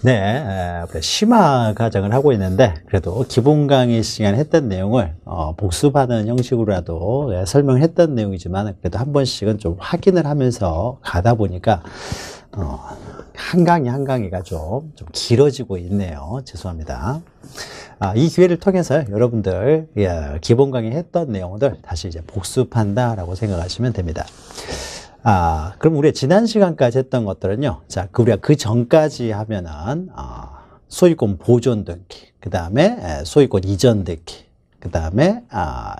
네, 심화 과정을 하고 있는데 그래도 기본 강의 시간 에 했던 내용을 어, 복습하는 형식으로라도 예, 설명했던 내용이지만 그래도 한 번씩은 좀 확인을 하면서 가다 보니까 어, 한 강의 한 강의가 좀, 좀 길어지고 있네요. 죄송합니다. 아, 이 기회를 통해서 여러분들 예, 기본 강의 했던 내용들 다시 이제 복습한다라고 생각하시면 됩니다. 아, 그럼 우리가 지난 시간까지 했던 것들은요. 자, 그 우리가 그 전까지 하면은 아, 소유권 보존 등기, 그 다음에 소유권 이전 등기, 그 다음에 아,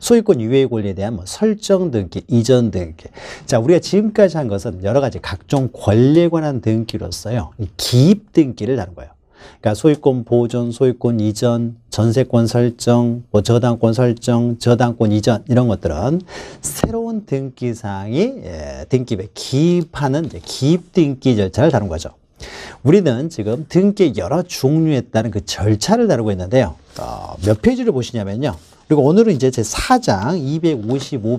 소유권 유예의 권리에 대한 뭐 설정 등기, 이전 등기. 자, 우리가 지금까지 한 것은 여러 가지 각종 권리에 관한 등기로서요. 이 기입 등기를 다는 거예요. 그러니까 소유권 보존, 소유권 이전, 전세권 설정, 뭐 저당권 설정, 저당권 이전 이런 것들은 새로운 등기사항이 예, 등기에 기입하는 기입등기 절차를 다룬 거죠. 우리는 지금 등기 여러 종류에 따른 그 절차를 다루고 있는데요. 어, 몇 페이지를 보시냐면요. 그리고 오늘은 이제 제 4장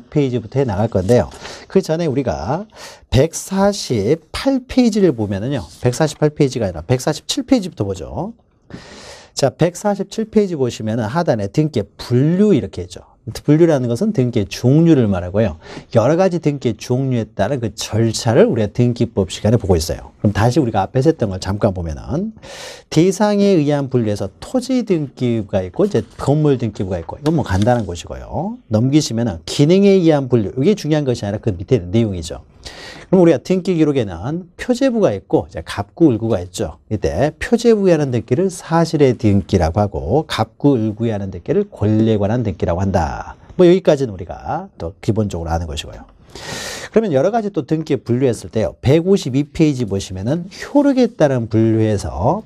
255페이지부터 해 나갈 건데요. 그 전에 우리가 148페이지를 보면은요. 148페이지가 아니라 147페이지부터 보죠. 자, 147페이지 보시면은 하단에 등기 분류 이렇게 있죠. 분류라는 것은 등기의 종류를 말하고요. 여러 가지 등기의 종류에 따라 그 절차를 우리가 등기법 시간에 보고 있어요. 그럼 다시 우리가 앞에서 했던 걸 잠깐 보면은 대상에 의한 분류에서 토지 등기부가 있고 이제 건물 등기부가 있고 이건 뭐 간단한 것이고요. 넘기시면은 기능에 의한 분류 이게 중요한 것이 아니라 그 밑에 있는 내용이죠. 그럼 우리가 등기 기록에는 표제부가 있고 이제 갑구을구가 있죠. 이때 표제부에 하는 등기를 사실의 등기라고 하고 갑구을구에 하는 등기를 권리에 관한 등기라고 한다. 뭐 여기까지는 우리가 또 기본적으로 아는 것이고요. 그러면 여러 가지 또 등기에 분류했을 때요. 152페이지 보시면은 효력에 따른 분류에서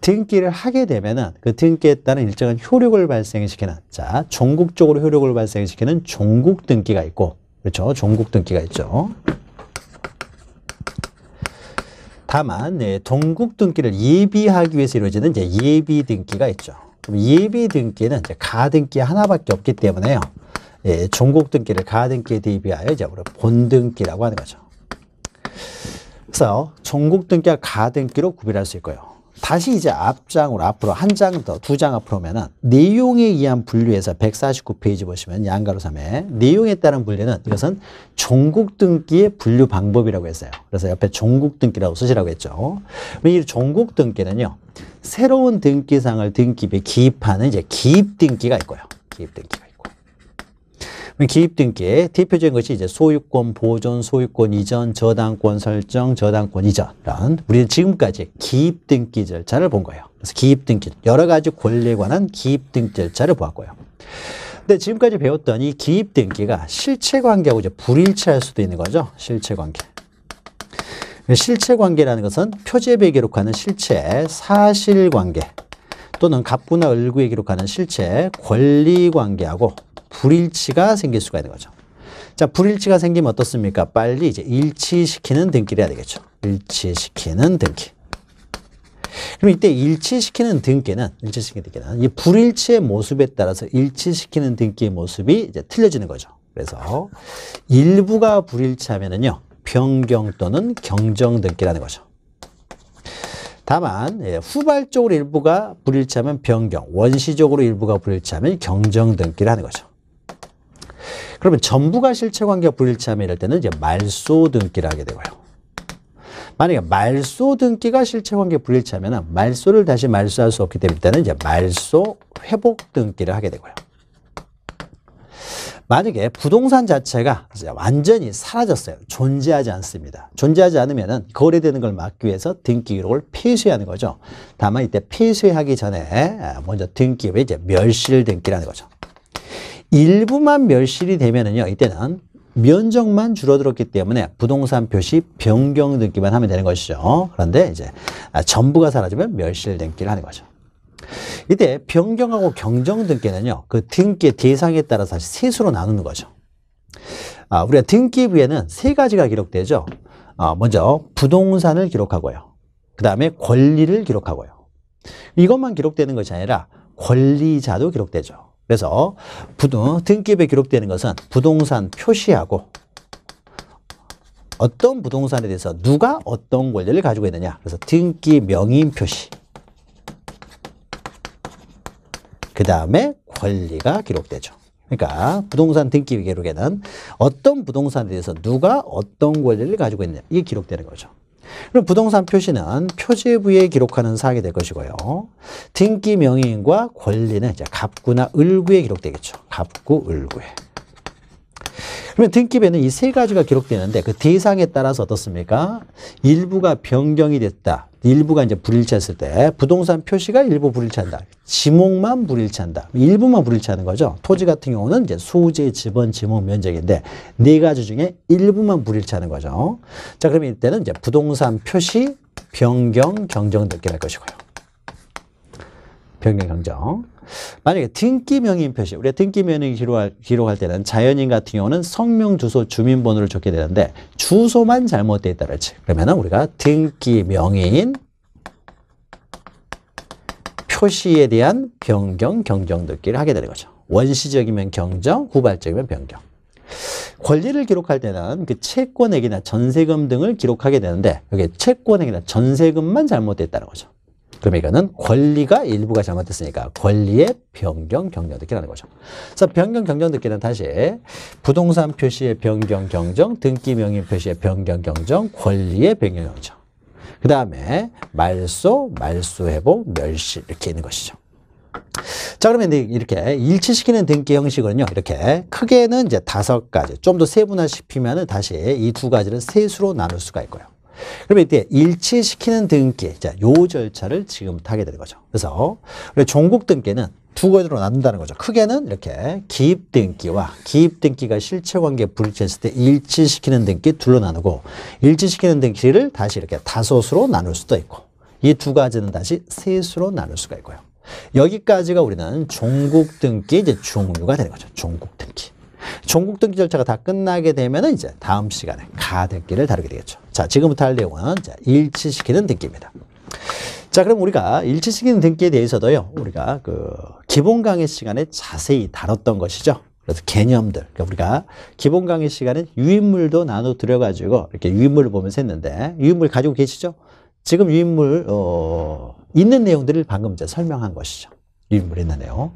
등기를 하게 되면은 그 등기에 따른 일정한 효력을 발생시키는 자, 종국적으로 효력을 발생시키는 종국 등기가 있고 그렇죠. 종국 등기가 있죠. 다만 예, 동국 등기를 예비하기 위해서 이루어지는 이제 예비 등기가 있죠. 그럼 예비 등기는 이제 가 등기 하나밖에 없기 때문에요. 예, 종국 등기를 가 등기에 대비하여 이제 우리 본 등기라고 하는 거죠. 그래서 종국 등기와 가 등기로 구별할 수 있고요. 다시 이제 앞장으로 앞으로 한 장 더 두 장 앞으로 오면은 내용에 의한 분류에서 149페이지 보시면 양가로 3의 내용에 따른 분류는 이것은 종국 등기의 분류 방법이라고 했어요. 그래서 옆에 종국 등기라고 쓰시라고 했죠. 이 종국 등기는요. 새로운 등기상을 등기부에 기입하는 이제 기입 등기가 있고요. 기입 등기. 기입된 게 대표적인 것이 이제 소유권 보존, 소유권 이전, 저당권 설정, 저당권 이전란 우리는 지금까지 기입등기 절차를 본 거예요. 그래서 기입등기 여러 가지 권리에 관한 기입등기 절차를 보았고요. 근데 지금까지 배웠던 이 기입등기가 실체관계하고 이제 불일치할 수도 있는 거죠. 실체관계. 실체관계라는 것은 표제에 기록하는 실체, 사실관계 또는 갑구나 을구에 기록하는 실체, 권리관계하고 불일치가 생길 수가 있는 거죠. 자, 불일치가 생기면 어떻습니까? 빨리 이제 일치시키는 등기를 해야 되겠죠. 일치시키는 등기. 그럼 이때 일치시키는 등기는 일치시키는 등기는 이 불일치의 모습에 따라서 일치시키는 등기의 모습이 이제 틀려지는 거죠. 그래서 일부가 불일치하면은요 변경 또는 경정 등기라는 거죠. 다만 예, 후발적으로 일부가 불일치하면 변경, 원시적으로 일부가 불일치하면 경정 등기라는 거죠. 그러면 전부가 실체관계가 불일치하면 이럴 때는 이제 말소등기를 하게 되고요. 만약에 말소등기가 실체관계 불일치하면 말소를 다시 말소할 수 없기 때문에 이제 말소 회복등기를 하게 되고요. 만약에 부동산 자체가 완전히 사라졌어요. 존재하지 않습니다. 존재하지 않으면 거래되는 걸 막기 위해서 등기 기록을 폐쇄하는 거죠. 다만 이때 폐쇄하기 전에 먼저 등기 이제 멸실 등기라는 거죠. 일부만 멸실이 되면은요. 이때는 면적만 줄어들었기 때문에 부동산 표시 변경 등기만 하면 되는 것이죠. 그런데 이제 아, 전부가 사라지면 멸실 등기를 하는 거죠. 이때 변경하고 경정 등기는요. 그등기 대상에 따라서 세수로 나누는 거죠. 아, 우리가 등기부에는 세 가지가 기록되죠. 아, 먼저 부동산을 기록하고요. 그 다음에 권리를 기록하고요. 이것만 기록되는 것이 아니라 권리자도 기록되죠. 그래서 부동 등기부에 기록되는 것은 부동산 표시하고 어떤 부동산에 대해서 누가 어떤 권리를 가지고 있느냐. 그래서 등기 명인 표시. 그 다음에 권리가 기록되죠. 그러니까 부동산 등기 기록에는 어떤 부동산에 대해서 누가 어떤 권리를 가지고 있느냐. 이게 기록되는 거죠. 그럼 부동산 표시는 표제부에 기록하는 사항이 될 것이고요. 등기 명인과 권리는 이제 갑구나 을구에 기록되겠죠. 갑구, 을구에. 그러면 등기에는이 세 가지가 기록되는데 그 대상에 따라서 어떻습니까? 일부가 변경이 됐다. 일부가 이제 불일치했을 때 부동산 표시가 일부 불일치한다. 지목만 불일치한다. 일부만 불일치하는 거죠. 토지 같은 경우는 이제 소재, 지번, 지목, 면적인데 네 가지 중에 일부만 불일치하는 거죠. 자, 그러면 이때는 이제 부동산 표시, 변경, 경정 듣게 될 것이고요. 변경, 경정. 만약에 등기 명의인 표시, 우리가 등기 명의 기록할, 기록할 때는 자연인 같은 경우는 성명, 주소, 주민번호를 적게 되는데 주소만 잘못되어 있다 그랬지. 그러면 우리가 등기 명의인 표시에 대한 변경, 경정 등기를 하게 되는 거죠. 원시적이면 경정, 후발적이면 변경. 권리를 기록할 때는 그 채권액이나 전세금 등을 기록하게 되는데 여기 채권액이나 전세금만 잘못됐다는 거죠. 그럼 이거는 권리가 일부가 잘못됐으니까 권리의 변경 경정 등기라는 거죠. 그래서 변경 경정 등기는 다시 부동산 표시의 변경 경정, 등기 명의 표시의 변경 경정, 권리의 변경 경정. 그 다음에 말소, 말소회복, 멸실 이렇게 있는 것이죠. 자 그러면 이렇게 일치시키는 등기 형식은요 이렇게 크게는 이제 다섯 가지 좀 더 세분화 시키면은 다시 이 두 가지를 세수로 나눌 수가 있고요. 그러면 이때 일치시키는 등기, 자, 요 절차를 지금 타게 되는 거죠. 그래서 우리 종국 등기는 두 가지로 나눈다는 거죠. 크게는 이렇게 기입 등기와 기입 등기가 실체 관계불 부딪혔을 때 일치시키는 등기 둘로 나누고 일치시키는 등기를 다시 이렇게 다섯으로 나눌 수도 있고 이 두 가지는 다시 셋으로 나눌 수가 있고요. 여기까지가 우리는 종국 등기 이제 종류가 되는 거죠. 종국 등기. 종국 등기 절차가 다 끝나게 되면 이제 다음 시간에 가등기를 다루게 되겠죠. 자, 지금부터 할 내용은 자, 일치시키는 등기입니다. 자, 그럼 우리가 일치시키는 등기에 대해서도요, 우리가 그 기본 강의 시간에 자세히 다뤘던 것이죠. 그래서 개념들, 그러니까 우리가 기본 강의 시간에 유인물도 나눠 드려가지고 이렇게 유인물을 보면서 했는데, 유인물 가지고 계시죠? 지금 유인물, 어, 있는 내용들을 방금 이제 설명한 것이죠. 유입을 했는데요.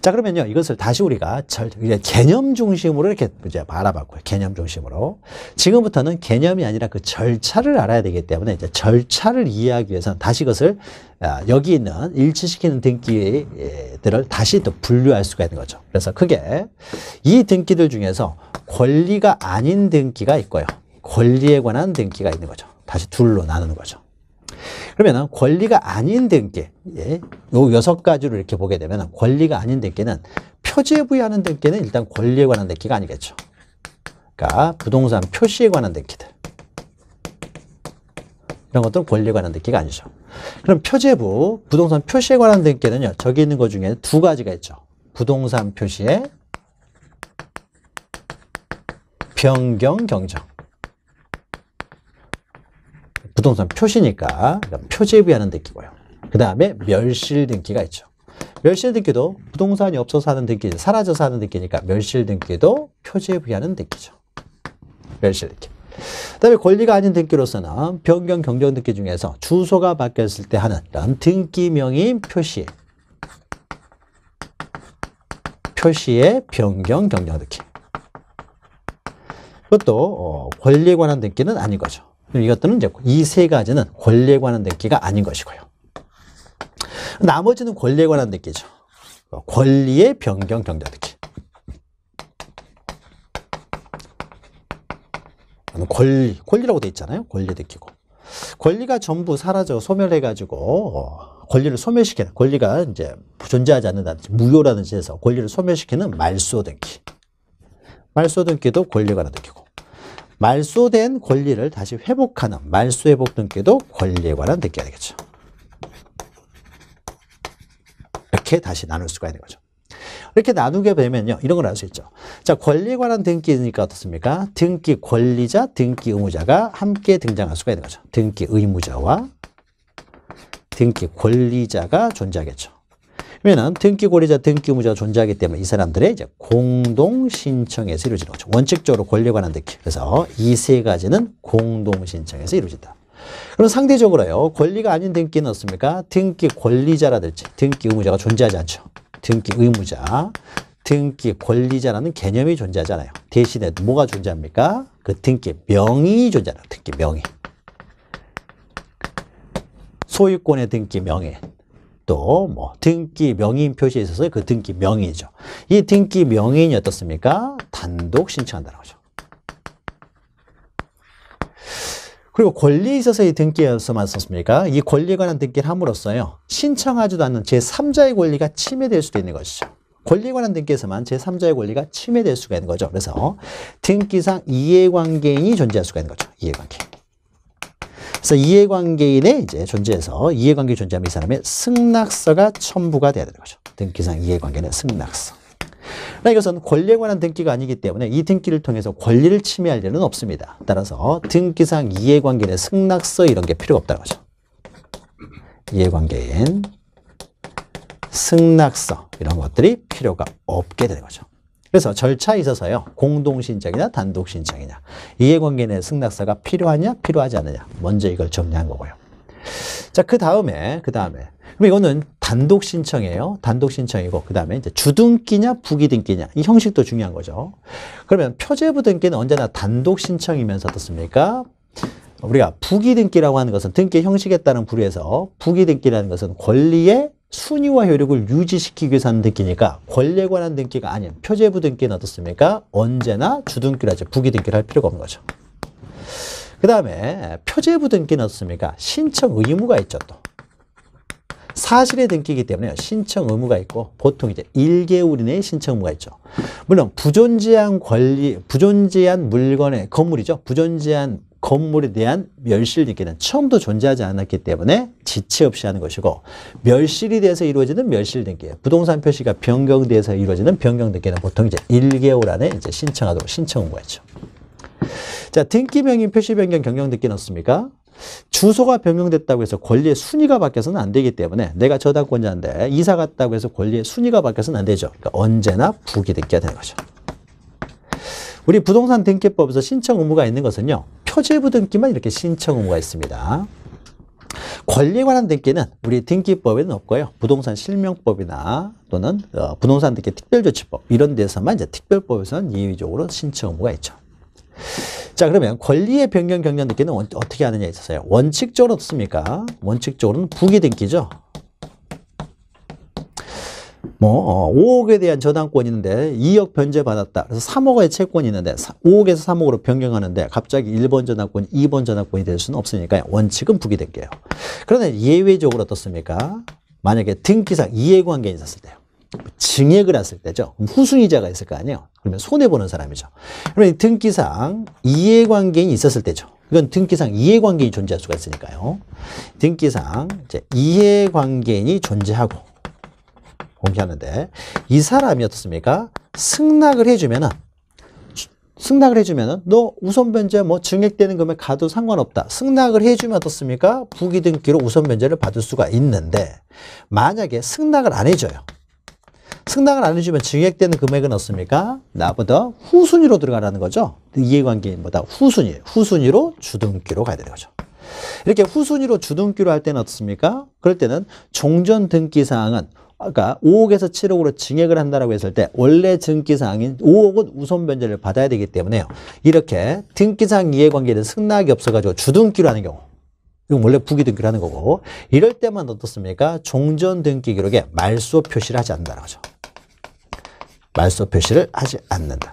자, 그러면요. 이것을 다시 우리가 절, 개념 중심으로 이렇게 이제 바라봤고요 개념 중심으로. 지금부터는 개념이 아니라 그 절차를 알아야 되기 때문에 이제 절차를 이해하기 위해서는 다시 그것을 아, 여기 있는 일치시키는 등기들을 다시 또 분류할 수가 있는 거죠. 그래서 크게 이 등기들 중에서 권리가 아닌 등기가 있고요. 권리에 관한 등기가 있는 거죠. 다시 둘로 나누는 거죠. 그러면 권리가 아닌 등기 예, 요 여섯 가지로 이렇게 보게 되면 권리가 아닌 등기는 표지에 부여하는 등기는 일단 권리에 관한 등기가 아니겠죠. 그러니까 부동산 표시에 관한 등기들 이런 것들은 권리에 관한 등기가 아니죠. 그럼 표제부, 부동산 표시에 관한 등기는요. 저기 있는 것 중에 두 가지가 있죠. 부동산 표시에 변경 경정. 부동산 표시니까 그러니까 표제부에하는 등기고요. 그 다음에 멸실 등기가 있죠. 멸실 등기도 부동산이 없어서 하는 등기, 사라져서 하는 등기니까 멸실 등기도 표제부에하는 등기죠. 멸실 등기. 그 다음에 권리가 아닌 등기로서는 변경 경정 등기 중에서 주소가 바뀌었을 때 하는 등기명인 표시 표시의 변경 경정 등기 그것도 어, 권리에 관한 등기는 아닌 거죠 그럼 이것들은 이제 이 세 가지는 권리에 관한 듣기가 아닌 것이고요. 나머지는 권리에 관한 듣기죠. 권리의 변경 경제 듣기. 권리, 권리라고 돼 있잖아요. 권리 듣기고. 권리가 전부 사라져 소멸해가지고 어, 권리를 소멸시키는 권리가 이제 존재하지 않는다든지 무효라든지 해서 권리를 소멸시키는 말소 듣기. 말소 듣기도 권리에 관한 듣기고. 말소된 권리를 다시 회복하는 말소회복 등기도 권리에 관한 등기가 되겠죠. 이렇게 다시 나눌 수가 있는 거죠. 이렇게 나누게 되면요. 이런 걸 알 수 있죠. 자, 권리에 관한 등기니까 어떻습니까? 등기 권리자, 등기 의무자가 함께 등장할 수가 있는 거죠. 등기 의무자와 등기 권리자가 존재하겠죠. 왜냐면 등기권리자, 등기의무자가 존재하기 때문에 이 사람들의 이제 공동 신청에서 이루어지는 거죠. 원칙적으로 권리에 관한 등기. 그래서 이 세 가지는 공동 신청에서 이루어진다. 그럼 상대적으로요. 권리가 아닌 등기는 어습니까 등기 권리자라든지 등기 의무자가 존재하지 않죠. 등기 의무자, 등기 권리자라는 개념이 존재하잖아요. 대신에 뭐가 존재합니까? 그 등기 명의 존재하는 등기 명의. 소유권의 등기 명의. 또뭐 등기 명인 표시에 있어서 그 등기 명인이죠. 이 등기 명인이 어떻습니까? 단독 신청한다는 거죠. 그리고 권리에 있어서 이 등기에서만 썼습니까? 이 권리에 관한 등기를 함으로써요. 신청하지도 않는 제3자의 권리가 침해될 수도 있는 것이죠. 권리에 관한 등기에서만 제3자의 권리가 침해될 수가 있는 거죠. 그래서 등기상 이해관계인이 존재할 수가 있는 거죠. 이해관계 그래서 이해관계인의 이제 존재에서 이해관계 존재하면 이 사람의 승낙서가 첨부가 돼야 되는 거죠. 등기상 이해관계는 승낙서. 그러나 그러니까 이것은 권리에 관한 등기가 아니기 때문에 이 등기를 통해서 권리를 침해할 일은 없습니다. 따라서 등기상 이해관계는 승낙서 이런 게 필요가 없다는 거죠. 이해관계인 승낙서 이런 것들이 필요가 없게 되는 거죠. 그래서 절차에 있어서요. 공동신청이냐 단독신청이냐 이해관계 내 승낙서가 필요하냐 필요하지 않느냐 먼저 이걸 정리한 거고요. 자, 그 다음에, 그 다음에. 그럼 이거는 단독 신청이에요. 단독 신청이고, 그 다음에 이제 주등기냐, 부기등기냐. 이 형식도 중요한 거죠. 그러면 표제부 등기는 언제나 단독 신청이면서 어떻습니까? 우리가 부기등기라고 하는 것은 등기 형식에 따른 부류에서 부기등기라는 것은 권리의 순위와 효력을 유지시키기 위해서 하는 등기니까 권리에 관한 등기가 아닌 표제부 등기는 어떻습니까? 언제나 주등기를 하지 부기 등기를 할 필요가 없는 거죠. 그 다음에 표제부 등기는 어떻습니까? 신청 의무가 있죠 또. 사실의 등기이기 때문에 신청 의무가 있고 보통 이제 1개월 이내에 신청 의무가 있죠. 물론 부존재한 권리, 부존재한 물건의 건물이죠. 부존재한 건물에 대한 멸실 느끼는 처음도 존재하지 않았기 때문에 지체 없이 하는 것이고 멸실이 돼서 이루어지는 멸실 등기 부동산 표시가 변경돼서 이루어지는 변경 등기는 보통 이제 1개월 안에 이제 신청하도록 신청한 거였죠. 자, 등기 명인 표시 변경 변경 등기는 없습니까? 주소가 변경됐다고 해서 권리의 순위가 바뀌어서는 안 되기 때문에 내가 저당권자인데 이사 갔다고 해서 권리의 순위가 바뀌어서는 안 되죠. 그러니까 언제나 부기 등기가 되는 거죠. 우리 부동산 등기법에서 신청 의무가 있는 것은요. 표제부 등기만 이렇게 신청 의무가 있습니다. 권리에 관한 등기는 우리 등기법에는 없고요. 부동산 실명법이나 또는 어, 부동산 등기 특별조치법 이런 데서만 이제 특별법에서는 예외적으로 신청 의무가 있죠. 자 그러면 권리의 변경 경련 등기는 어떻게 하느냐에 있어서요. 원칙적으로 어떻습니까? 원칙적으로는 부기 등기죠. 뭐 5억에 어, 대한 저당권이 있는데 2억 변제받았다. 그래서 3억의 채권이 있는데 5억에서 3억으로 변경하는데 갑자기 1번 저당권, 2번 저당권이 될 수는 없으니까 원칙은 부기될게요 그런데 예외적으로 어떻습니까? 만약에 등기상 이해관계에 있었을 때요. 증액을 했을 때죠. 후순위자가 있을 거 아니에요. 그러면 손해보는 사람이죠. 그러면 등기상 이해관계인이 있었을 때죠. 이건 등기상 이해관계인이 존재할 수가 있으니까요. 등기상 이제 이해관계인이 존재하고 공개하는데 이 사람이 어떻습니까? 승낙을 해주면은 승낙을 해주면은 너 우선 변제 뭐 증액되는 금액 가도 상관없다. 승낙을 해주면 어떻습니까? 부기등기로 우선 변제를 받을 수가 있는데 만약에 승낙을 안 해줘요. 승낙을 안 해주면 증액되는 금액은 어떻습니까 나보다 후순위로 들어가라는 거죠. 이해관계인보다 후순위, 후순위로 주등기로 가야 되는 거죠. 이렇게 후순위로 주등기로 할 때는 어떻습니까? 그럴 때는 종전 등기 사항은 아까 5억에서 7억으로 증액을 한다라고 했을 때 원래 증기사항인 5억은 우선 변제를 받아야 되기 때문에요. 이렇게 등기사항 이해관계는 승낙이 없어가지고 주등기로 하는 경우 이건 원래 부기등기로 하는 거고 이럴 때만 어떻습니까? 종전등기 기록에 말소 표시를 하지 않는다는 거죠. 말소 표시를 하지 않는다.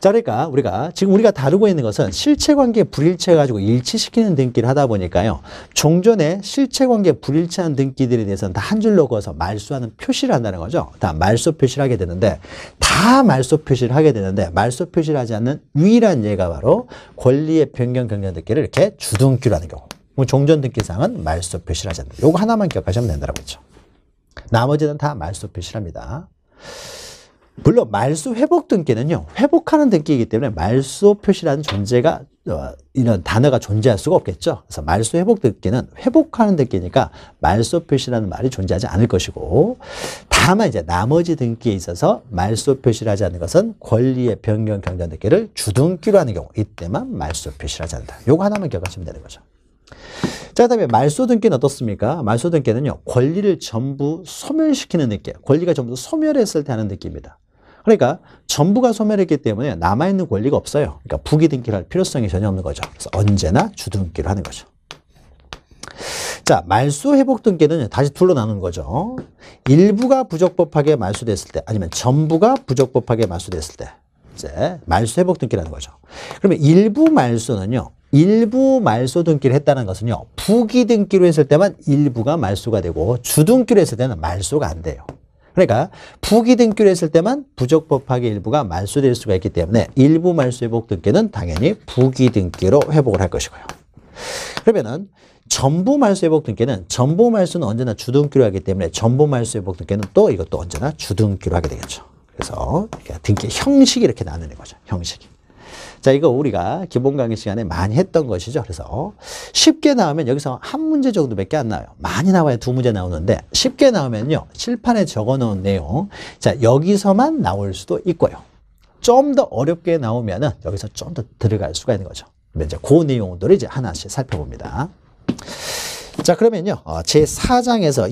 자, 그러니까 우리가 지금 우리가 다루고 있는 것은 실체관계 불일체 가지고 일치시키는 등기를 하다 보니까요. 종전에 실체관계 불일치한 등기들에 대해서는 다 한 줄로 그어서 말소하는 표시를 한다는 거죠. 다 말소 표시를 하게 되는데 다 말소 표시를 하게 되는데 말소 표시를 하지 않는 유일한 예가 바로 권리의 변경 경련 등기를 이렇게 주등기로 하는 경우. 종전 등기상은 말소 표시를 하지 않는다. 요거 하나만 기억하시면 된다고 했죠. 나머지는 다 말소 표시를 합니다. 물론 말소 회복 등기는요. 회복하는 등기이기 때문에 말소 표시라는 존재가 어, 이런 단어가 존재할 수가 없겠죠. 그래서 말소 회복 등기는 회복하는 등기니까 말소 표시라는 말이 존재하지 않을 것이고 다만 이제 나머지 등기에 있어서 말소 표시를 하지 않는 것은 권리의 변경 경전 등기를 주등기로 하는 경우 이때만 말소 표시를 하지 않는다. 요거 하나만 기억하시면 되는 거죠. 자, 그 다음에 말소등기는 어떻습니까? 말소등기는요, 권리를 전부 소멸시키는 느낌, 권리가 전부 소멸했을 때 하는 느낌입니다. 그러니까 전부가 소멸했기 때문에 남아있는 권리가 없어요. 그러니까 부기등기를 할 필요성이 전혀 없는 거죠. 그래서 언제나 주등기를 하는 거죠. 자, 말소 회복 등기는 다시 둘로 나누는 거죠. 일부가 부적법하게 말소됐을 때 아니면 전부가 부적법하게 말소됐을 때 이제 말소 회복 등기라는 거죠. 그러면 일부 말소는요. 일부 말소 등기를 했다는 것은요. 부기 등기로 했을 때만 일부가 말소가 되고 주등기로 했을 때는 말소가 안 돼요. 그러니까 부기등기로 했을 때만 부적법하게 일부가 말소될 수가 있기 때문에 일부 말소회복 등기는 당연히 부기등기로 회복을 할 것이고요. 그러면은 전부 말소 회복 등기는 전부 말소는 언제나 주등기로 하기 때문에 전부 말소 회복 등기는 또 이것도 언제나 주등기로 하게 되겠죠. 그래서 등기 형식이 이렇게 나누는 거죠. 형식이. 자, 이거 우리가 기본 강의 시간에 많이 했던 것이죠. 그래서 쉽게 나오면 여기서 한 문제 정도몇 개 안 나와요. 많이 나와야 두 문제 나오는데 쉽게 나오면요. 칠판에 적어 놓은 내용. 자, 여기서만 나올 수도 있고요. 좀 더 어렵게 나오면은 여기서 좀 더 들어갈 수가 있는 거죠. 이제 그 내용들을 이제 하나씩 살펴봅니다. 자 그러면요 어, 제4장에서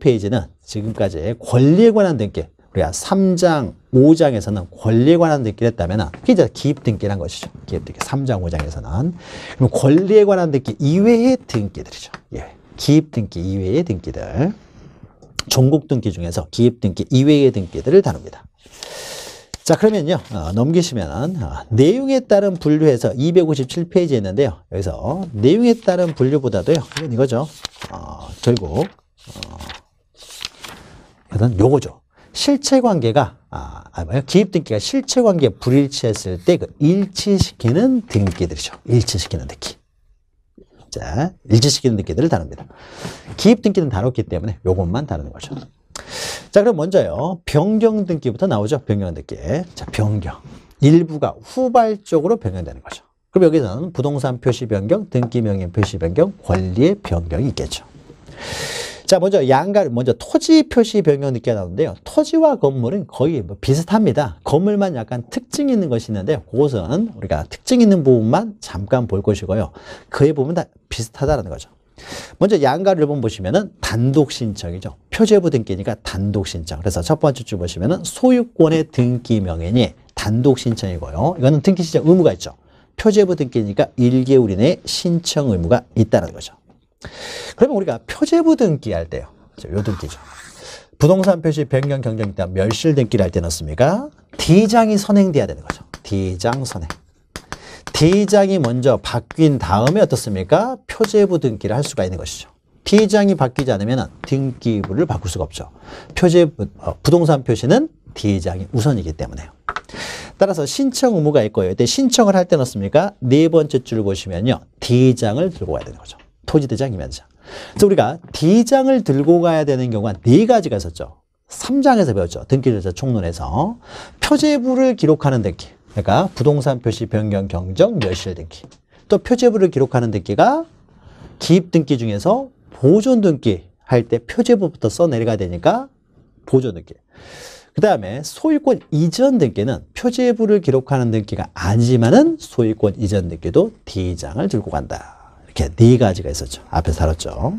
255페이지는 지금까지 권리에 관한 등기 우리가 3장, 5장에서는 권리에 관한 등기를 했다면 아, 이제 기입 등기란 것이죠. 기입 등기 3장, 5장에서는. 그럼 권리에 관한 등기 이외의 등기들이죠. 예. 기입 등기 이외의 등기들. 종국 등기 중에서 기입 등기 이외의 등기들을 다룹니다. 자 그러면요 어, 넘기시면 어, 내용에 따른 분류에서2 5 7페이지했는데요 여기서 내용에 따른 분류보다도요 이건 이거죠 어, 결국 어, 일단 요거죠 실체관계가 아, 아니요 기입등기가 실체관계 불일치했을 때 그 일치시키는 등기들이죠. 일치시키는 등기. 자, 일치시키는 등기들을 다룹니다. 기입등기는 다뤘기 때문에 요것만 다루는 거죠. 자, 그럼 먼저요. 변경 등기부터 나오죠. 변경 등기. 자, 변경. 일부가 후발적으로 변경되는 거죠. 그럼 여기서는 부동산 표시 변경, 등기 명의 표시 변경, 권리의 변경이 있겠죠. 자, 먼저 양가를 먼저 토지 표시 변경 늦게 나오는데요. 토지와 건물은 거의 뭐 비슷합니다. 건물만 약간 특징 있는 것이 있는데 그것은 우리가 특징 있는 부분만 잠깐 볼 것이고요. 그의 부분 다 비슷하다는 거죠. 먼저 양가를 보면 보시면은 단독 신청이죠. 표제부 등기니까 단독 신청. 그래서 첫 번째 줄 보시면은 소유권의 등기 명예니 단독 신청이고요. 이거는 등기 신청 의무가 있죠. 표제부 등기니까 1개월 이내에 신청 의무가 있다는 거죠. 그러면 우리가 표제부 등기할 때요. 요 등기죠. 부동산 표시 변경 경정 때 멸실 등기를 할 때는 씁니까? D장이 선행돼야 되는 거죠. D장 선행. D장이 먼저 바뀐 다음에 어떻습니까? 표제부 등기를 할 수가 있는 것이죠. D장이 바뀌지 않으면 등기부를 바꿀 수가 없죠. 표제 어, 부동산 표시는 D장이 우선이기 때문에요. 따라서 신청 의무가 있고요. 이때 신청을 할 때는 어습니까네 번째 줄 보시면요. D장을 들고 와야 되는 거죠. 토지대장이면서. 그래서 우리가 D장을 들고 가야 되는 경우가 네 가지가 있었죠. 3장에서 배웠죠. 등기절사 총론에서. 표제부를 기록하는 등기. 그러니까 부동산 표시 변경 경정 멸실 등기. 또 표제부를 기록하는 등기가 기입 등기 중에서 보존 등기 할 때 표제부부터 써 내려가야 되니까 보존 등기. 그 다음에 소유권 이전 등기는 표제부를 기록하는 등기가 아니지만은 소유권 이전 등기도 D장을 들고 간다. 이렇게 네 가지가 있었죠. 앞에 살았죠.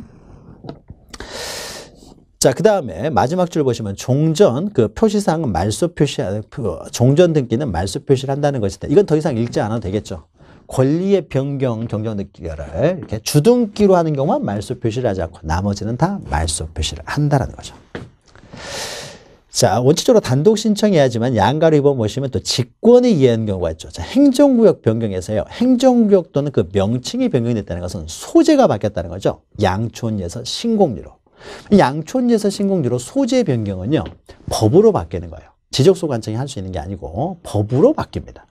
자, 그 다음에 마지막 줄 보시면 종전 그표시사 말소 표시, 아, 그 종전 등기는 말소 표시를 한다는 것이다. 이건 더 이상 읽지 않아도 되겠죠. 권리의 변경, 경정 등기를 이렇게 주등기로 하는 경우만 말소 표시를 하지 않고 나머지는 다 말소 표시를 한다는 거죠. 자, 원칙적으로 단독 신청해야지만 양가로 입어보시면 또 직권이 이해하는 경우가 있죠. 자, 행정구역 변경에서요. 행정구역 또는 그 명칭이 변경됐다는 것은 소재가 바뀌었다는 거죠. 양촌에서 신공리로. 양촌에서 신공리로 소재 변경은요. 법으로 바뀌는 거예요. 지적소관청이 할 수 있는 게 아니고 법으로 바뀝니다.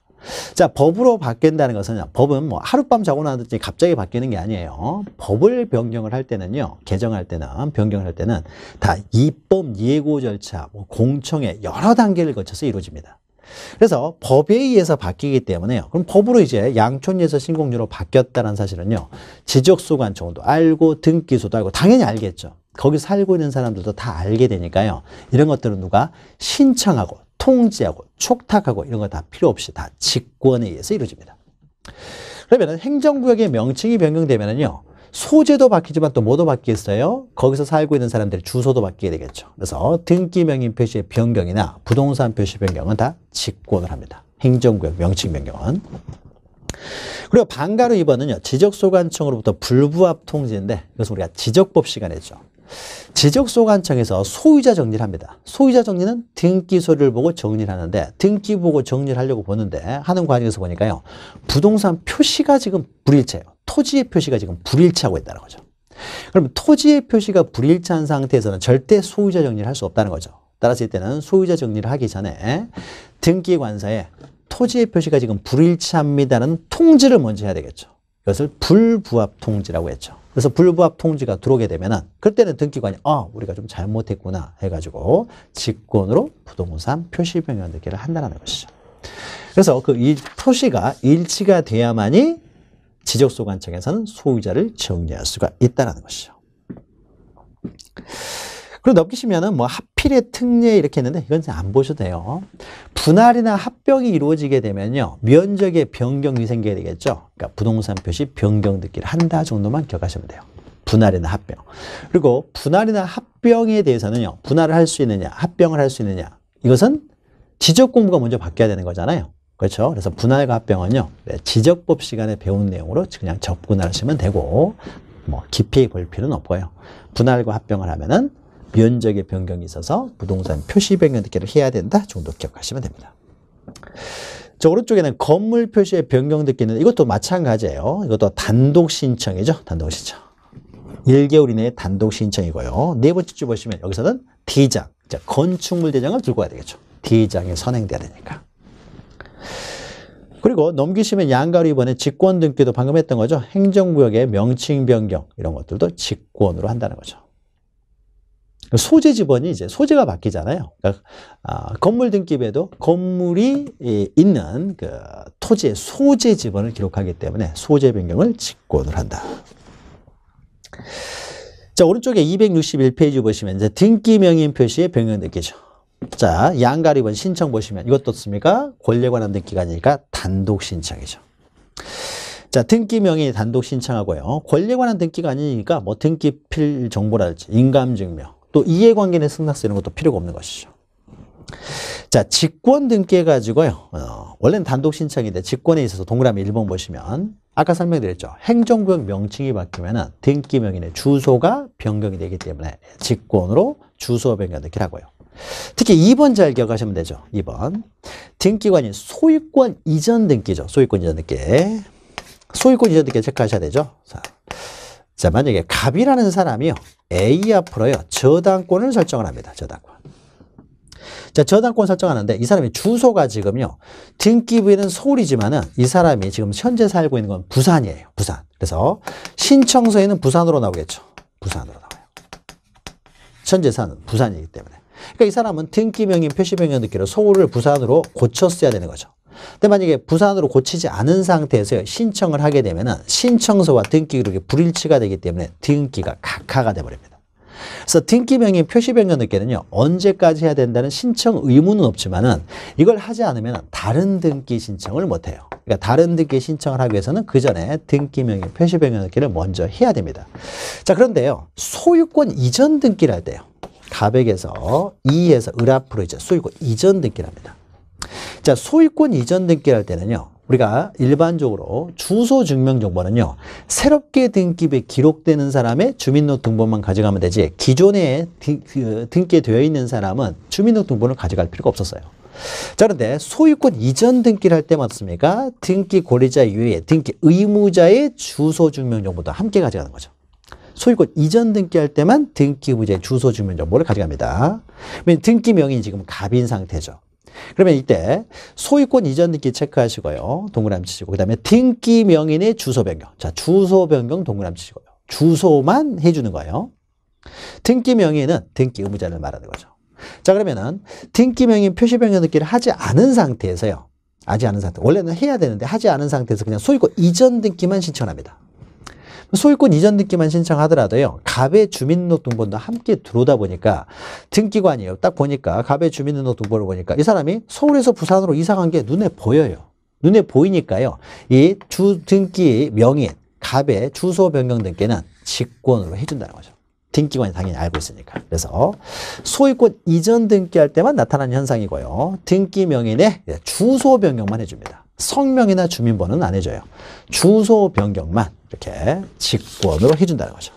자, 법으로 바뀐다는 것은 법은 뭐 하룻밤 자고 나든지 갑자기 바뀌는 게 아니에요. 법을 변경을 할 때는요, 개정할 때는, 변경할 때는 다 입법 예고 절차, 뭐 공청회 여러 단계를 거쳐서 이루어집니다. 그래서 법에 의해서 바뀌기 때문에요. 그럼 법으로 이제 양촌에서 신공유로 바뀌었다는 사실은요. 지적소관청도 알고 등기소도 알고 당연히 알겠죠. 거기 살고 있는 사람들도 다 알게 되니까요. 이런 것들은 누가 신청하고 통제하고 촉탁하고 이런 거 다 필요 없이 다 직권에 의해서 이루어집니다. 그러면 행정구역의 명칭이 변경되면요. 소재도 바뀌지만 또 뭐도 바뀌겠어요? 거기서 살고 있는 사람들의 주소도 바뀌게 되겠죠. 그래서 등기명인 표시의 변경이나 부동산 표시 변경은 다 직권을 합니다. 행정구역 명칭 변경은. 그리고 방가로 2번은요. 지적소관청으로부터 불부합 통지인데 이것은 우리가 지적법 시간에 했죠. 지적소관청에서 소유자 정리를 합니다. 소유자 정리는 등기소를 보고 정리를 하는데 등기 보고 정리를 하려고 보는데 하는 과정에서 보니까요. 부동산 표시가 지금 불일치해요. 토지의 표시가 지금 불일치하고 있다는 거죠. 그럼 토지의 표시가 불일치한 상태에서는 절대 소유자 정리를 할 수 없다는 거죠. 따라서 이때는 소유자 정리를 하기 전에 등기관사에 토지의 표시가 지금 불일치합니다는 통지를 먼저 해야 되겠죠. 이것을 불부합 통지라고 했죠. 그래서 불부합 통지가 들어오게 되면은 그때는 등기관이 아 우리가 좀 잘못했구나 해가지고 직권으로 부동산 표시 변경 등기를 한다는 것이죠. 그래서 그이 표시가 일치가 돼야만이 지적소관 측에서는 소유자를 정리할 수가 있다는 것이죠. 그리고 넘기시면은 뭐 하필의 특례 이렇게 했는데 이건 안 보셔도 돼요. 분할이나 합병이 이루어지게 되면요. 면적의 변경이 생겨야 되겠죠. 그러니까 부동산 표시 변경 듣기를 한다 정도만 기억하시면 돼요. 분할이나 합병. 그리고 분할이나 합병에 대해서는요. 분할을 할 수 있느냐, 합병을 할 수 있느냐. 이것은 지적 공부가 먼저 바뀌어야 되는 거잖아요. 그렇죠? 그래서 분할과 합병은요. 네, 지적법 시간에 배운 내용으로 그냥 접근하시면 되고 뭐 깊이 볼 필요는 없고요. 분할과 합병을 하면은 면적의 변경이 있어서 부동산 표시 변경 등기를 해야 된다 정도 기억하시면 됩니다. 저 오른쪽에는 건물 표시의 변경 등기는 이것도 마찬가지예요. 이것도 단독 신청이죠. 단독 신청. 1개월 이내에 단독 신청이고요. 네 번째 줄 보시면 여기서는 D장, 자, 건축물 대장을 들고 가야 되겠죠. D장이 선행돼야 되니까. 그리고 넘기시면 양가로 이번에 직권 등기도 방금 했던 거죠. 행정구역의 명칭 변경 이런 것들도 직권으로 한다는 거죠. 소재 지번이 이제 소재가 바뀌잖아요. 그러니까 아, 건물 등급에도 건물이 있는 그 토지의 소재 지번을 기록하기 때문에 소재 변경을 직권을 한다. 자, 오른쪽에 261페이지 보시면 이제 등기 명인 표시의 변경 등기죠. 자, 양가리번 신청 보시면 이것도 어습니까 권리에 관한 등기가 아니니까 단독 신청이죠. 자, 등기 명의 단독 신청하고요. 권리에 관한 등기가 아니니까 뭐 등기 필 정보랄지, 인감 증명, 또 이해관계는 승낙서 이런 것도 필요가 없는 것이죠. 자, 직권 등기 가지고요. 어, 원래는 단독 신청인데 직권에 있어서 동그라미 1번 보시면 아까 설명드렸죠. 행정구역 명칭이 바뀌면 등기 명인의 주소가 변경이 되기 때문에 직권으로 주소 변경 등기라고요. 특히 2번 잘 기억하시면 되죠. 2번. 등기관이 소유권 이전 등기죠. 소유권 이전 등기. 소유권 이전 등기 체크하셔야 되죠. 자, 자, 만약에 갑이라는 사람이요. A 앞으로요. 저당권을 설정을 합니다. 저당권. 자, 저당권 설정하는데 이 사람이 주소가 지금요. 등기부에는 서울이지만은 이 사람이 지금 현재 살고 있는 건 부산이에요. 부산. 그래서 신청서에는 부산으로 나오겠죠. 부산으로 나와요. 현재 사는 부산이기 때문에. 그러니까 이 사람은 등기명인 표시명령 듣기로 서울을 부산으로 고쳤어야 되는 거죠. 근데 만약에 부산으로 고치지 않은 상태에서 신청을 하게 되면 신청서와 등기 기록이 불일치가 되기 때문에 등기가 각하가 돼버립니다. 그래서 등기명의 표시변경 등기는 언제까지 해야 된다는 신청 의무는 없지만 이걸 하지 않으면 다른 등기 신청을 못해요. 그러니까 다른 등기 신청을 하기 위해서는 그 전에 등기명의 표시변경 등기를 먼저 해야 됩니다. 자 그런데요. 소유권 이전 등기를 할 때요. 가백에서 이에서 을 앞으로 이제 소유권 이전 등기를 합니다. 자, 소유권 이전 등기할 때는요. 우리가 일반적으로 주소 증명 정보는요. 새롭게 등기부에 기록되는 사람의 주민등록등본만 가져가면 되지 기존에 그, 등기되어 있는 사람은 주민등록등본을 가져갈 필요가 없었어요. 자 그런데 소유권 이전 등기를 할때 맞습니까? 등기 고리자 이외에 등기 의무자의 주소 증명 정보도 함께 가져가는 거죠. 소유권 이전 등기할 때만 등기 의무자의 주소 증명 정보를 가져갑니다. 등기명이 지금 갑인 상태죠. 그러면 이때 소유권 이전 등기 체크하시고요. 동그라미 치시고 그다음에 등기 명인의 주소 변경. 자, 주소 변경 동그라미 치시고요. 주소만 해 주는 거예요. 등기 명인은 등기 의무자를 말하는 거죠. 자, 그러면은 등기 명인 표시 변경 등기를 하지 않은 상태에서요. 하지 않은 상태. 원래는 해야 되는데 하지 않은 상태에서 그냥 소유권 이전 등기만 신청합니다. 소유권 이전 등기만 신청하더라도요. 갑의 주민등록등본도 함께 들어오다 보니까 등기관이에요. 딱 보니까 갑의 주민등록등본을 보니까 이 사람이 서울에서 부산으로 이사간 게 눈에 보여요. 눈에 보이니까요. 이 주 등기 명인 갑의 주소 변경 등기는 직권으로 해준다는 거죠. 등기관이 당연히 알고 있으니까. 그래서 소유권 이전 등기할 때만 나타나는 현상이고요. 등기 명인의 주소 변경만 해줍니다. 성명이나 주민번호는 안 해줘요. 주소 변경만 이렇게 직권으로 해준다는 거죠.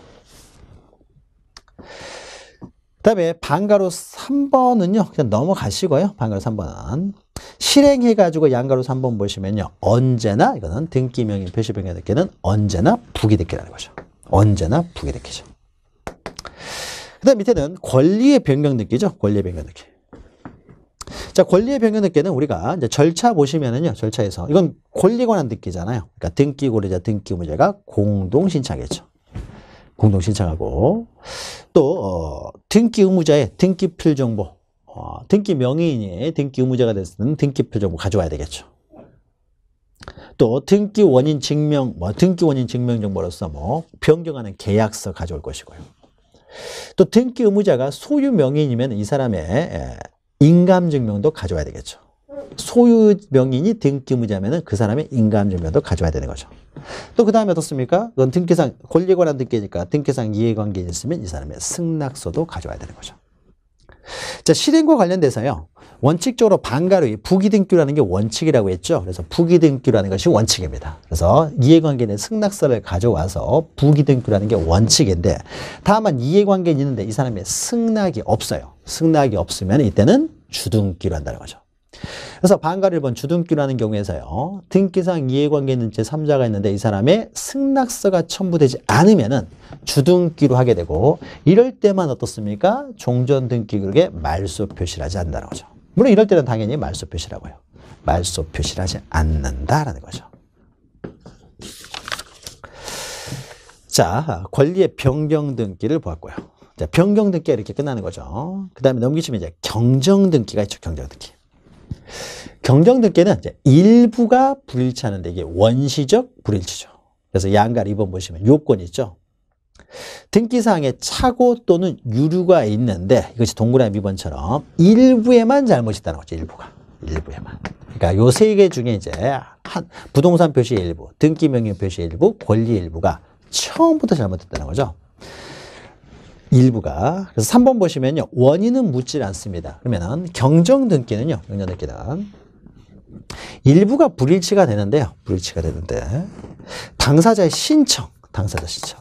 그 다음에 반가로 3번은요. 그냥 넘어가시고요. 반가로 3번은. 실행해가지고 양가로 3번 보시면요. 언제나 이거는 등기명인 표시변경 등기는 언제나 부기등기라는 거죠. 언제나 부기등기죠그 다음 밑에는 권리의 변경 등기죠 권리의 변경 등기 자, 권리의 변경 등기는 우리가 이제 절차 보시면은요, 절차에서. 이건 권리 관한 등기잖아요. 그러니까 등기 고려자, 등기 의무가 공동 신청했죠. 공동 신청하고 또 어, 등기 의무자의 등기필 정보, 어, 등기 명의인이 등기 의무자가 됐으면 등기필 정보 가져와야 되겠죠. 또 등기 원인 증명, 뭐 등기 원인 증명 정보로서 뭐 변경하는 계약서 가져올 것이고요. 또 등기 의무자가 소유 명의인이면 이 사람의 예, 인감증명도 가져와야 되겠죠. 소유 명인이 등기 무자면그 사람의 인감증명도 가져와야 되는 거죠. 또 그 다음에 어떻습니까? 그건 등기상 권리에 관한 등기니까 등기상 이해관계 에 있으면 이 사람의 승낙서도 가져와야 되는 거죠. 자 실행과 관련돼서요. 원칙적으로 반가로이 부기등기라는 게 원칙이라고 했죠. 그래서 부기등기라는 것이 원칙입니다. 그래서 이해관계는 승낙서를 가져와서 부기등기라는 게 원칙인데 다만 이해관계는 있는데 이 사람의 승낙이 없어요. 승낙이 없으면 이때는 주등기로 한다는 거죠. 그래서 반가를 번 주등기라는 경우에서요. 등기상 이해관계 있는 제3자가 있는데 이 사람의 승낙서가 첨부되지 않으면 은 주등기로 하게 되고 이럴 때만 어떻습니까? 종전등기국에 말소 표시를 하지 않는다는 거죠. 물론 이럴 때는 당연히 말소 표시라고 해요. 말소 표시를 하지 않는다라는 거죠. 자, 권리의 변경 등기를 보았고요. 자, 변경 등기가 이렇게 끝나는 거죠. 그 다음에 넘기시면 이제 경정 등기가 있죠. 경정 등기. 경정 등기는 이제 일부가 불일치하는데 이게 원시적 불일치죠. 그래서 양가 리본 보시면 요건 있죠. 등기사항에 차고 또는 유류가 있는데 이것이 동그라미 2번처럼 일부에만 잘못이 있다는 거죠. 일부가. 일부에만. 그러니까 요 세 개 중에 이제 한 부동산 표시 일부, 등기 명령 표시 일부, 권리 일부가 처음부터 잘못됐다는 거죠. 일부가 그래서 3번 보시면요. 원인은 묻질 않습니다. 그러면은 경정 등기는요. 경정 등기는 일부가 불일치가 되는데요. 불일치가 되는데 당사자의 신청, 당사자 신청.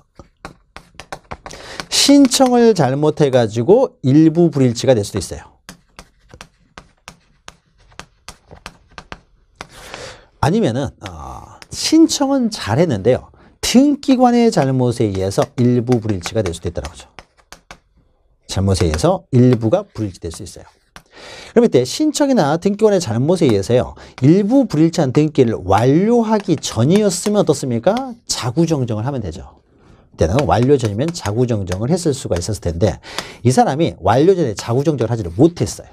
신청을 잘못해 가지고 일부 불일치가 될 수도 있어요. 아니면은 어, 신청은 잘했는데요. 등기관의 잘못에 의해서 일부 불일치가 될 수도 있다는 거죠. 잘못에 의해서 일부가 불일치될 수 있어요. 그럼 이때 신청이나 등기원의 잘못에 의해서요. 일부 불일치한 등기를 완료하기 전이었으면 어떻습니까? 자구정정을 하면 되죠. 때는 완료 전이면 자구정정을 했을 수가 있었을 텐데 이 사람이 완료 전에 자구정정을 하지를 못했어요.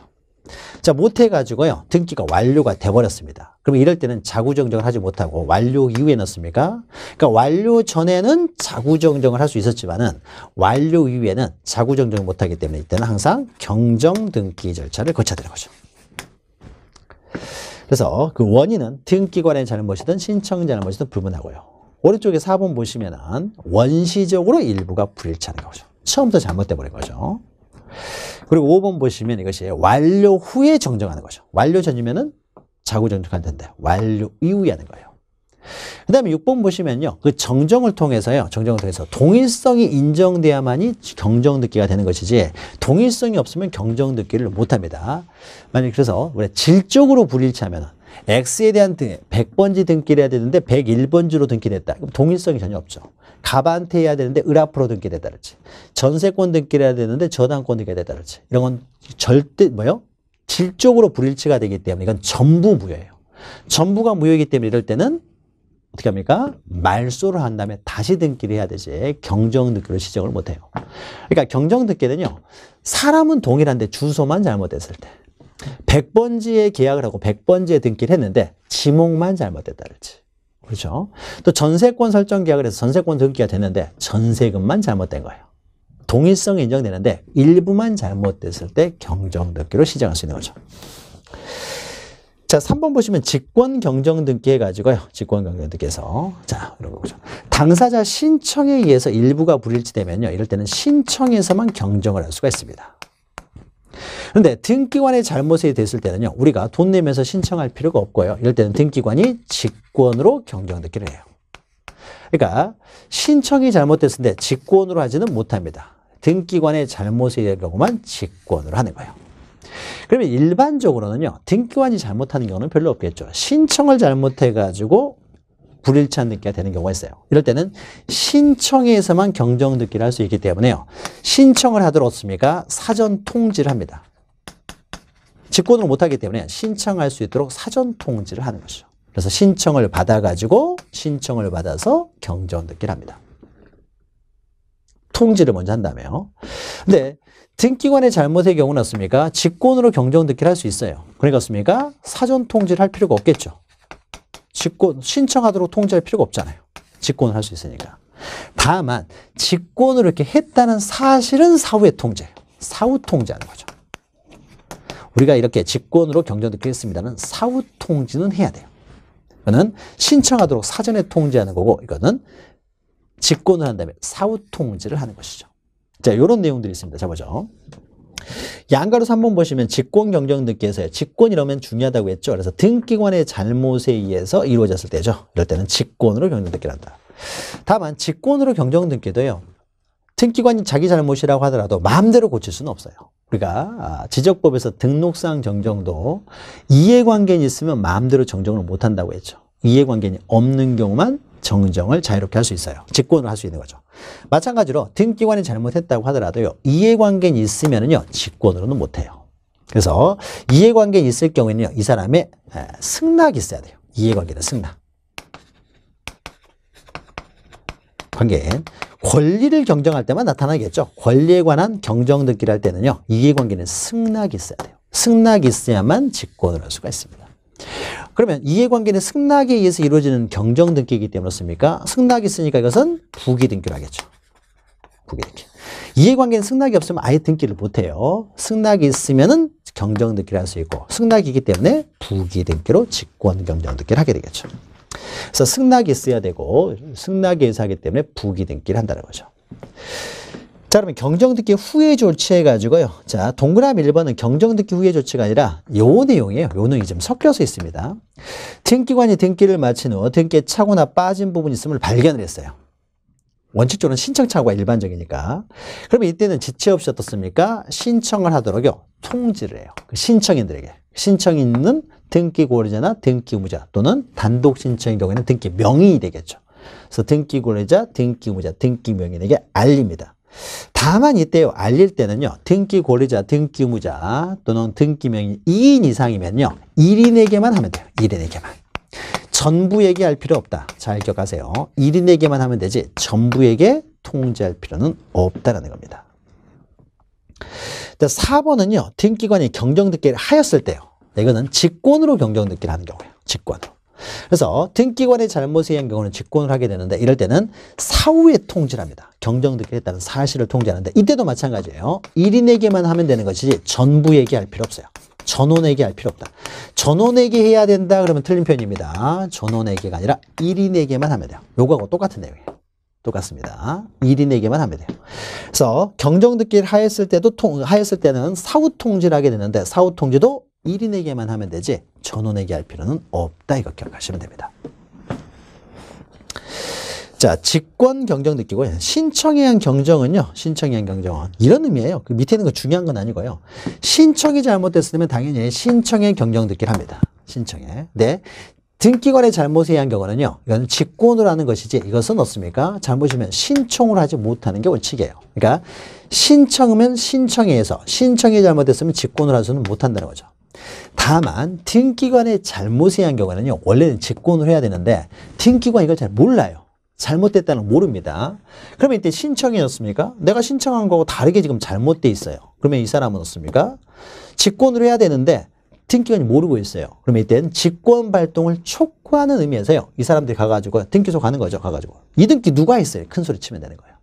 자, 못해가지고요. 등기가 완료가 돼버렸습니다. 그럼 이럴 때는 자구정정을 하지 못하고 완료 이후에 넣습니까? 그러니까 완료 전에는 자구정정을 할 수 있었지만은 완료 이후에는 자구정정을 못하기 때문에 이때는 항상 경정등기 절차를 거쳐야 되는 거죠. 그래서 그 원인은 등기관의 잘못이든 신청자의 잘못이든 불문하고요. 오른쪽에 4번 보시면은 원시적으로 일부가 불일치하는 거죠. 처음부터 잘못돼 버린 거죠. 그리고 5번 보시면 이것이 완료 후에 정정하는 거죠. 완료 전이면은 자구 정정할 텐데 완료 이후에 하는 거예요. 그 다음에 6번 보시면요. 그 정정을 통해서요. 정정을 통해서 동일성이 인정돼야만이 경정듣기가 되는 것이지 동일성이 없으면 경정듣기를 못합니다. 만약 에 그래서 우리 질적으로 불일치하면 X에 대한 등, 100번지 등기를 해야 되는데 101번지로 등기됐다. 그럼 동일성이 전혀 없죠. 갑한테 해야 되는데 을앞으로 등기됐다. 그렇지. 전세권 등기를 해야 되는데 저당권 등기됐다. 그렇지. 이런 건 절대 뭐요? 질적으로 불일치가 되기 때문에 이건 전부 무효예요. 전부가 무효이기 때문에 이럴 때는 어떻게 합니까? 말소를 한 다음에 다시 등기를 해야 되지 경정 등기로 시정을 못해요. 그러니까 경정 등기는요. 사람은 동일한데 주소만 잘못됐을 때 백번지에 계약을 하고 백번지에 등기를 했는데 지목만 잘못됐다 그랬지. 그렇죠? 또 전세권 설정 계약을 해서 전세권 등기가 됐는데 전세금만 잘못된 거예요. 동일성이 인정되는데 일부만 잘못됐을 때 경정등기로 시작할 수 있는 거죠. 자, 3번 보시면 직권 경정 등기 해가지고요. 직권 경정 등기에서. 자, 이런 거죠. 당사자 신청에 의해서 일부가 불일치되면요. 이럴 때는 신청에서만 경정을 할 수가 있습니다. 그런데 등기관의 잘못이 됐을 때는요. 우리가 돈 내면서 신청할 필요가 없고요. 이럴 때는 등기관이 직권으로 경정등기를 해요. 그러니까 신청이 잘못됐을 때 직권으로 하지는 못합니다. 등기관의 잘못의 이 경우만 직권으로 하는 거예요. 그러면 일반적으로는요. 등기관이 잘못하는 경우는 별로 없겠죠. 신청을 잘못해가지고 불일치한 듣기가 되는 경우가 있어요. 이럴 때는 신청에서만 경정 듣기를 할 수 있기 때문에요. 신청을 하도록 습니까 사전 통지를 합니다. 직권으로 못하기 때문에 신청할 수 있도록 사전 통지를 하는 것이죠. 그래서 신청을 받아가지고 신청을 받아서 경정 듣기를 합니다. 통지를 먼저 한다며요. 근데 등기관의 잘못의 경우는 어떻습니까? 직권으로 경정 듣기를 할 수 있어요. 그러니까 어떻습니까? 사전 통지를 할 필요가 없겠죠. 직권 신청하도록 통제할 필요가 없잖아요. 직권을 할 수 있으니까. 다만 직권을 이렇게 했다는 사실은 사후의 통제예요. 사후 통제하는 거죠. 우리가 이렇게 직권으로 경전 듣게 했습니다는 사후 통지는 해야 돼요. 이거는 신청하도록 사전에 통제하는 거고 이거는 직권을 한 다음에 사후 통지를 하는 것이죠. 자, 이런 내용들이 있습니다. 자, 보죠. 양가로 3번 보시면 직권 경정 등기에서요. 직권 이러면 중요하다고 했죠. 그래서 등기관의 잘못에 의해서 이루어졌을 때죠. 이럴 때는 직권으로 경정 등기를 한다. 다만 직권으로 경정 등기도요. 등기관이 자기 잘못이라고 하더라도 마음대로 고칠 수는 없어요. 우리가 아, 지적법에서 등록상 정정도 이해관계는 있으면 마음대로 정정을 못한다고 했죠. 이해관계는 없는 경우만 정정을 자유롭게 할 수 있어요. 직권을 할 수 있는 거죠. 마찬가지로 등기관이 잘못했다고 하더라도요. 이해관계는 있으면은요. 직권으로는 못해요. 그래서 이해관계에 있을 경우에는요. 이 사람의 승낙이 있어야 돼요. 이해관계는 승낙. 관계인 권리를 경정할 때만 나타나겠죠. 권리에 관한 경정 듣기를 할 때는요. 이해관계는 승낙이 있어야 돼요. 승낙이 있어야만 직권을 할 수가 있습니다. 그러면 이해관계는 승낙에 의해서 이루어지는 경정 등기이기 때문에 그렇습니까? 승낙이 있으니까 이것은 부기 등기로 하겠죠. 부기 등기. 이해관계는 승낙이 없으면 아예 등기를 못해요. 승낙이 있으면은 경정 등기를 할 수 있고 승낙이기 때문에 부기 등기로 직권 경정 등기를 하게 되겠죠. 그래서 승낙이 있어야 되고 승낙에 의사하기 때문에 부기 등기를 한다는 거죠. 자 그러면 경정듣기 후에 조치해 가지고요. 자 동그라미 1번은 경정듣기 후에 조치가 아니라 요 내용이에요. 요 내용이 좀 섞여서 있습니다. 등기관이 등기를 마친 후 등기에 차고나 빠진 부분이 있음을 발견을 했어요. 원칙적으로는 신청차고가 일반적이니까. 그러면 이때는 지체 없이 어떻습니까? 신청을 하도록요. 통지를 해요. 그 신청인들에게. 신청 이 있는 등기 고려자나 등기 의무자 또는 단독 신청인 경우에는 등기 명인이 되겠죠. 그래서 등기 고려자, 등기 의무자, 등기 명인에게 알립니다. 다만 이때 요 알릴 때는요. 등기 고리자, 등기 무자 또는 등기명이 2인 이상이면요. 1인에게만 하면 돼요. 1인에게만. 전부에게 할 필요 없다. 잘 기억하세요. 1인에게만 하면 되지 전부에게 통제할 필요는 없다라는 겁니다. 4번은요. 등기관이 경정등기를 하였을 때요. 이거는 직권으로 경정등기를 하는 경우예요. 직권으로. 그래서 등기관의 잘못에 의한 경우는 직권을 하게 되는데 이럴 때는 사후에 통지를 합니다. 경정등기를 했다는 사실을 통지하는데 이때도 마찬가지예요. 1인에게만 하면 되는 것이지 전부에게 할 필요 없어요. 전원에게 할 필요 없다. 전원에게 해야 된다 그러면 틀린 표현입니다. 전원에게가 아니라 1인에게만 하면 돼요. 요거하고 똑같은 내용이에요. 똑같습니다. 1인에게만 하면 돼요. 그래서 경정듣기를 하였을 때도 통, 하였을 때는 사후 통지를 하게 되는데 사후 통지도 1인에게만 하면 되지 전원에게 할 필요는 없다 이거 기억하시면 됩니다. 자, 직권 경정 느끼고 신청에 의한 경정은요. 신청에 의한 경정은 이런 의미예요. 그 밑에 있는 거 중요한 건 아니고요. 신청이 잘못됐으면 당연히 신청에 경정 듣기를 합니다. 신청에. 네. 등기관의 잘못에 의한 경우는요. 이건 직권으로 하는 것이지 이것은 없습니까? 잘못이면 신청을 하지 못하는 게 원칙이에요. 그러니까 신청하면 신청에 의해서 신청이 잘못됐으면 직권으로 하지는 못한다는 거죠. 다만 등기관의 잘못에 의한 경우에는요. 원래는 직권을 해야 되는데 등기관이 이걸 잘 몰라요. 잘못됐다는 걸 모릅니다. 그러면 이때 신청이 었습니까 내가 신청한 거하고 다르게 지금 잘못돼 있어요. 그러면 이 사람은 어떻습니까? 직권으로 해야 되는데 등기관이 모르고 있어요. 그러면 이때는 직권 발동을 촉구하는 의미에서요. 이 사람들이 가가지고 등기소 가는 거죠. 가가지고. 이 등기 누가 했어요? 큰 소리 치면 되는 거예요.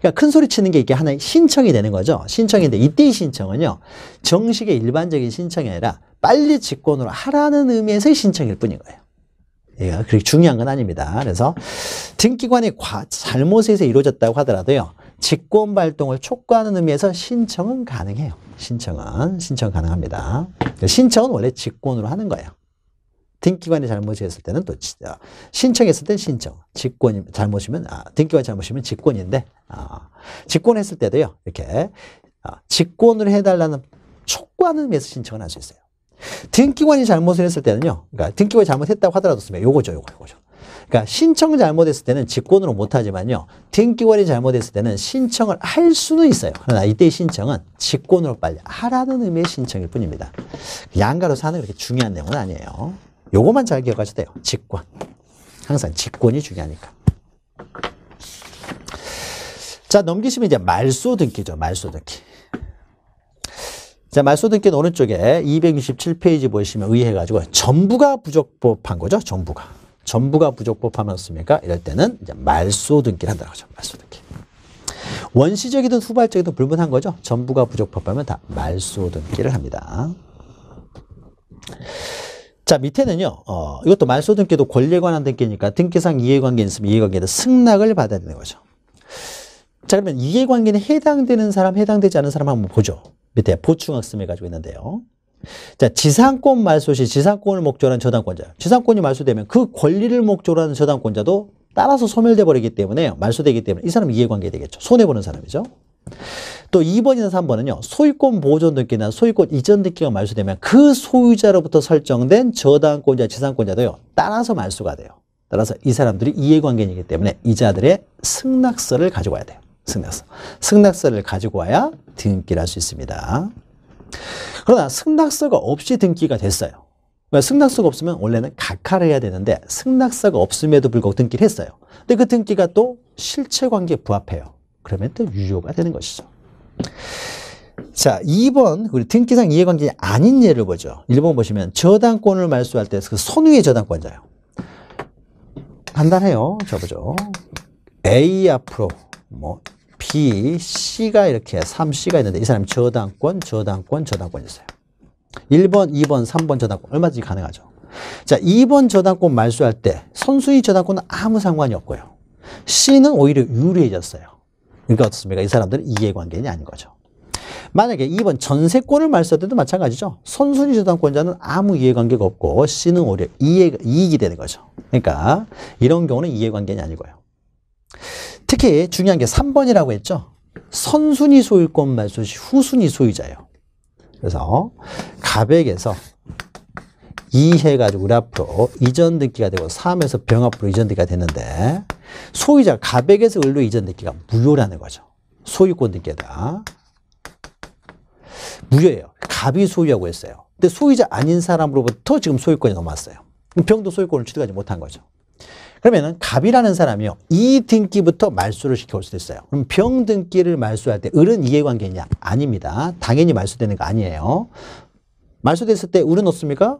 그러니까 큰 소리 치는 게 이게 하나의 신청이 되는 거죠. 신청인데 이때의 신청은요. 정식의 일반적인 신청이 아니라 빨리 직권으로 하라는 의미에서의 신청일 뿐인 거예요. 예, 그렇게 중요한 건 아닙니다. 그래서 등기관의 잘못에서 이루어졌다고 하더라도요. 직권 발동을 촉구하는 의미에서 신청은 가능해요. 신청은 신청 가능합니다. 신청은 원래 직권으로 하는 거예요. 등기관이 잘못했을 때는 또 아, 신청했을 때는 신청, 직권 잘못이면 아, 등기관이 잘못이면 직권인데 아, 직권했을 때도요 이렇게 아, 직권을 해달라는 촉구하는 의미에서 신청을 할 수 있어요. 등기관이 잘못을 했을 때는요, 그러니까 등기관이 잘못했다고 하더라도 쓰면 요거죠, 요거, 요거죠. 그러니까 신청을 잘못했을 때는 직권으로 못하지만요. 등기관이 잘못했을 때는 신청을 할 수는 있어요. 그러나 이때의 신청은 직권으로 빨리 하라는 의미의 신청일 뿐입니다. 양가로 사는 그렇게 중요한 내용은 아니에요. 요것만잘 기억하셔도 돼요. 직권. 항상 직권이 중요하니까. 자, 넘기시면 이제 말소 등기죠. 말소 등기. 자, 말소 등기는 오른쪽에 267페이지 보시면 의해가지고 전부가 부적법한 거죠. 전부가. 전부가 부적법하면 어습니까 이럴 때는 이제 말소 등기를 한다고하죠 말소 등기. 원시적이든 후발적이든 불분한 거죠. 전부가 부적법하면 다 말소 등기를 합니다. 자 밑에는요 어, 이것도 말소등기도 권리에 관한 등기니까 등기상 이해관계 있으면 이해관계는 승낙을 받아야 되는 거죠 자 그러면 이해관계는 해당되는 사람 해당되지 않은 사람 한번 보죠 밑에 보충학습해 가지고 있는데요 자 지상권 말소 시 지상권을 목적으로 하는 저당권자 지상권이 말소되면 그 권리를 목적으로 하는 저당권자도 따라서 소멸돼 버리기 때문에 말소되기 때문에 이 사람 이해관계 되겠죠 손해보는 사람이죠 또 2번이나 3번은요. 소유권 보존 등기나 소유권 이전 등기가 말소되면 그 소유자로부터 설정된 저당권자, 지상권자도요. 따라서 말소가 돼요. 따라서 이 사람들이 이해관계이기 때문에 이자들의 승낙서를 가지고 와야 돼요. 승낙서. 승낙서를 가지고 와야 등기를 할 수 있습니다. 그러나 승낙서가 없이 등기가 됐어요. 그러니까 승낙서가 없으면 원래는 각하를 해야 되는데 승낙서가 없음에도 불구하고 등기를 했어요. 근데 그 등기가 또 실체관계에 부합해요. 그러면 또 유효가 되는 것이죠. 자, 2번 우리 등기상 이해관계 아닌 예를 보죠. 1번 보시면 저당권을 말소할 때그 선위의 저당권자요. 간단해요. 저보죠. A 앞으로 뭐 B, C가 이렇게 3C가 있는데 이 사람이 저당권, 저당권, 저당권이었어요. 1번, 2번, 3번 저당권 얼마든지 가능하죠. 자, 2번 저당권 말소할 때 선수의 저당권은 아무 상관이 없고요. C는 오히려 유리해졌어요. 그러니까 어떻습니까? 이 사람들은 이해관계인이 아닌 거죠. 만약에 2번 전세권을 말했을 때도 마찬가지죠. 선순위 저당권자는 아무 이해관계가 없고 C는 오히려 이해, 이익이 되는 거죠. 그러니까 이런 경우는 이해관계는 아니고요. 특히 중요한 게 3번이라고 했죠. 선순위 소유권 말소시 후순위 소유자예요. 그래서 가백에서 이해가지고 우리 앞으로 이전 듣기가 되고 3에서 병합으로 이전 듣기가 됐는데 소유자 가백에서 을로 이전됐기가 무효라는 거죠. 소유권 등기다. 무효예요. 갑이 소유하고 했어요. 근데 소유자 아닌 사람으로부터 지금 소유권이 넘어왔어요. 병도 소유권을 취득하지 못한 거죠. 그러면은 갑이라는 사람이요. 이 등기부터 말소를 시켜올 수도 있어요. 그럼 병 등기를 말소할 때 을은 이해관계냐? 아닙니다. 당연히 말소되는 거 아니에요. 말소됐을 때 을은 없습니까?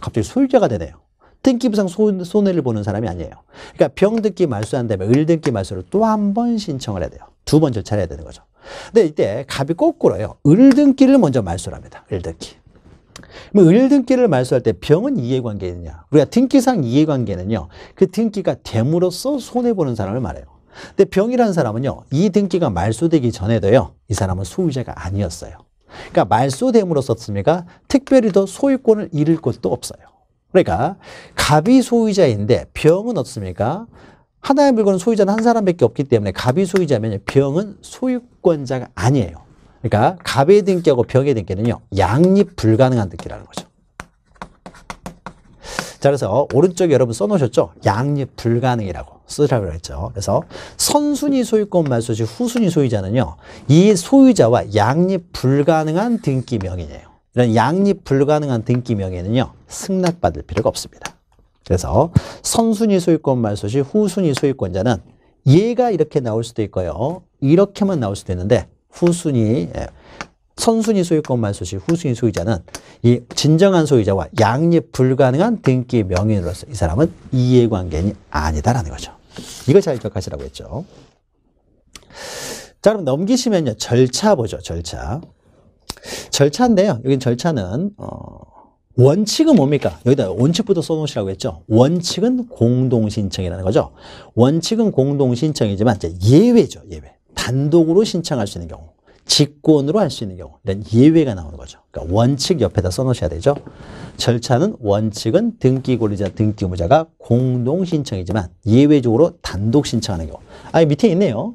갑자기 소유자가 되네요. 등 기부상 손해를 보는 사람이 아니에요. 그러니까 병등기 말소한 다음에 을등기 말소를 또 한 번 신청을 해야 돼요. 두 번 절차를 해야 되는 거죠. 근데 이때 갑이 거꾸로요. 을등기를 먼저 말소를 합니다. 을등기을 등기를 말소할 때 병은 이해관계느냐 우리가 등기상 이해관계는요 그 등기가 됨으로써 손해보는 사람을 말해요 근데 병이라는 사람은요 이 등기가 말소되기 전에도요 이 사람은 소유자가 아니었어요 그러니까 말소됨으로썼 습니까 특별히 더 소유권을 잃을 것도 없어요 그러니까 갑이 소유자인데 병은 없습니까 하나의 물건은 소유자는 한 사람밖에 없기 때문에 갑이 소유자면 병은 소유권자가 아니에요. 그러니까 갑의 등기하고 병의 등기는요. 양립 불가능한 등기라는 거죠. 자 그래서 오른쪽에 여러분 써놓으셨죠? 양립 불가능이라고 쓰라고 했죠. 그래서 선순위 소유권 말소지 후순위 소유자는요. 이 소유자와 양립 불가능한 등기 명이에요 이런 양립 불가능한 등기명에는요. 승낙받을 필요가 없습니다. 그래서 선순위 소유권 말소 시 후순위 소유권자는 얘가 이렇게 나올 수도 있고요. 이렇게만 나올 수도 있는데 후순위 예, 선순위 소유권 말소 시 후순위 소유자는 이 진정한 소유자와 양립 불가능한 등기 명인으로서 이 사람은 이해관계인이 아니다라는 거죠. 이거잘 기억하시라고 했죠. 자 그럼 넘기시면요. 절차 보죠. 절차. 절차인데요. 여기 절차는 어, 원칙은 뭡니까? 여기다 원칙부터 써놓으시라고 했죠. 원칙은 공동신청이라는 거죠. 원칙은 공동신청이지만 이제 예외죠. 예외. 단독으로 신청할 수 있는 경우. 직권으로 할 수 있는 경우 이런 예외가 나오는 거죠. 그러니까 원칙 옆에다 써놓으셔야 되죠. 절차는 원칙은 등기 권리자, 등기 의무자가 공동 신청이지만 예외적으로 단독 신청하는 경우. 아 밑에 있네요.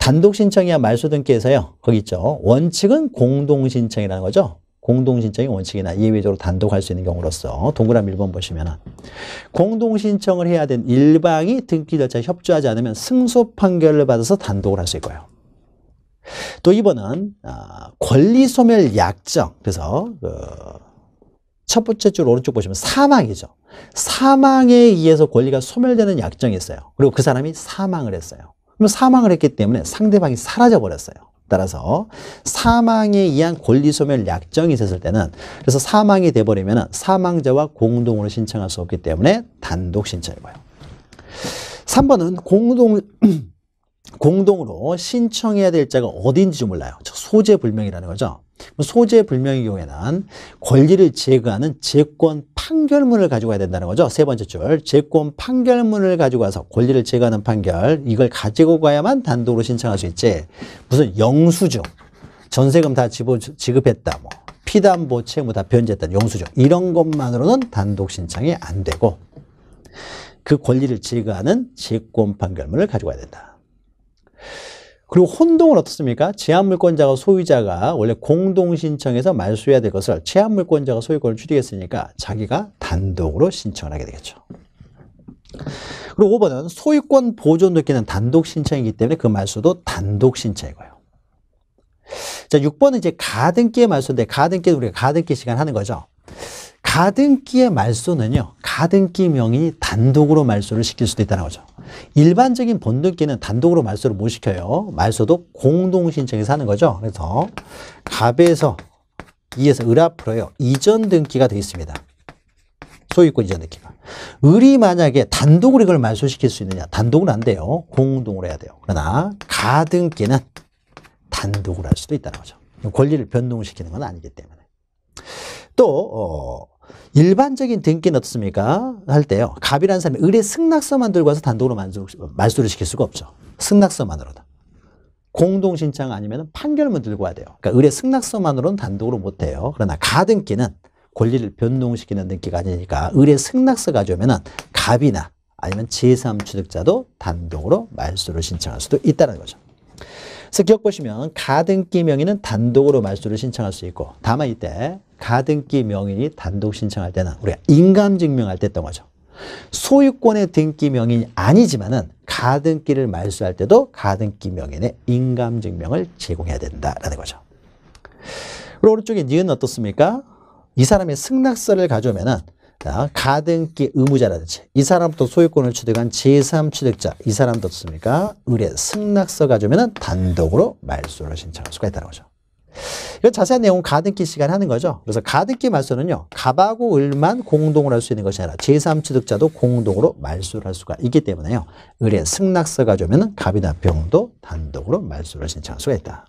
단독 신청이야 말소 등기에서요. 거기 있죠. 원칙은 공동 신청이라는 거죠. 공동 신청이 원칙이나 예외적으로 단독 할수 있는 경우로서 동그라미 1번 보시면은 공동 신청을 해야 된 일방이 등기 절차에 협조하지 않으면 승소 판결을 받아서 단독을 할 수 있고요. 또 2번은 아, 권리 소멸 약정. 그래서 그첫 번째 줄 오른쪽 보시면 사망이죠. 사망에 의해서 권리가 소멸되는 약정이 있어요. 그리고 그 사람이 사망을 했어요. 그럼 사망을 했기 때문에 상대방이 사라져 버렸어요. 따라서 사망에 의한 권리소멸 약정이 있었을 때는 그래서 사망이 돼버리면 사망자와 공동으로 신청할 수 없기 때문에 단독 신청이고요. 3번은 공동, 공동으로 신청해야 될 자가 어딘지 좀 몰라요. 소재불명이라는 거죠. 소재 불명의 경우에는 권리를 제거하는 제권 판결문을 가지고 와야 된다는 거죠. 세 번째 줄. 제권 판결문을 가지고 와서 권리를 제거하는 판결 이걸 가지고 가야만 단독으로 신청할 수 있지. 무슨 영수증, 전세금 다 지급했다. 뭐 피담보 채무 뭐 다 변제했다. 영수증. 이런 것만으로는 단독 신청이 안 되고 그 권리를 제거하는 제권 판결문을 가지고 와야 된다. 그리고 혼동은 어떻습니까? 제한물권자가 소유자가 원래 공동신청해서 말소해야 될 것을 제한물권자가 소유권을 취득했으니까 자기가 단독으로 신청을 하게 되겠죠. 그리고 5번은 소유권 보존 듣기는 단독 신청이기 때문에 그 말소도 단독 신청이고요. 자, 6번은 이제 가등기의 말소인데 가등기는 우리가 가등기 시간 하는 거죠. 가등기의 말소는요. 가등기 명인이 단독으로 말소를 시킬 수도 있다는 거죠. 일반적인 번등기는 단독으로 말소를 못 시켜요. 말소도 공동신청에서 하는 거죠. 그래서 갑에서 이에서 을앞으로요 이전 등기가 되어 있습니다. 소유권 이전 등기가. 을이 만약에 단독으로 이걸 말소시킬 수 있느냐. 단독은 안 돼요. 공동으로 해야 돼요. 그러나 가등기는 단독으로 할 수도 있다는 거죠. 권리를 변동시키는 건 아니기 때문에. 또 어, 일반적인 등기는 어떻습니까? 할 때요. 갑이라는 사람이 을의 승낙서만 들고 와서 단독으로 만수, 만수를 시킬 수가 없죠. 승낙서만으로도. 공동신청 아니면 판결문 들고 와야 돼요. 그러니까 을의 승낙서만으로는 단독으로 못해요. 그러나 가등기는 권리를 변동시키는 등기가 아니니까 을의 승낙서 가져오면 갑이나 아니면 제3취득자도 단독으로 말소를 신청할 수도 있다는 거죠. 그래서 기억보시면 가등기 명의는 단독으로 말소를 신청할 수 있고 다만 이때 가등기 명의이 단독 신청할 때는 우리가 인감증명할 때 했던 거죠. 소유권의 등기 명인이 아니지만은 가등기를 말소할 때도 가등기 명인의 인감증명을 제공해야 된다라는 거죠. 그리고 오른쪽에 니은 어떻습니까? 이 사람의 승낙서를 가져오면은 자, 가등기 의무자라든지 이 사람부터 소유권을 취득한 제3취득자 이 사람도 없습니까 의뢰 승낙서 가져오면 단독으로 말소를 신청할 수가 있다는 거죠. 이런 자세한 내용은 가등기 시간 하는 거죠. 그래서 가등기 말소는요. 갑하고 을만 공동으로 할 수 있는 것이 아니라 제3취득자도 공동으로 말소를 할 수가 있기 때문에요. 의뢰 승낙서 가져오면 갑이나 병도 단독으로 말소를 신청할 수가 있다.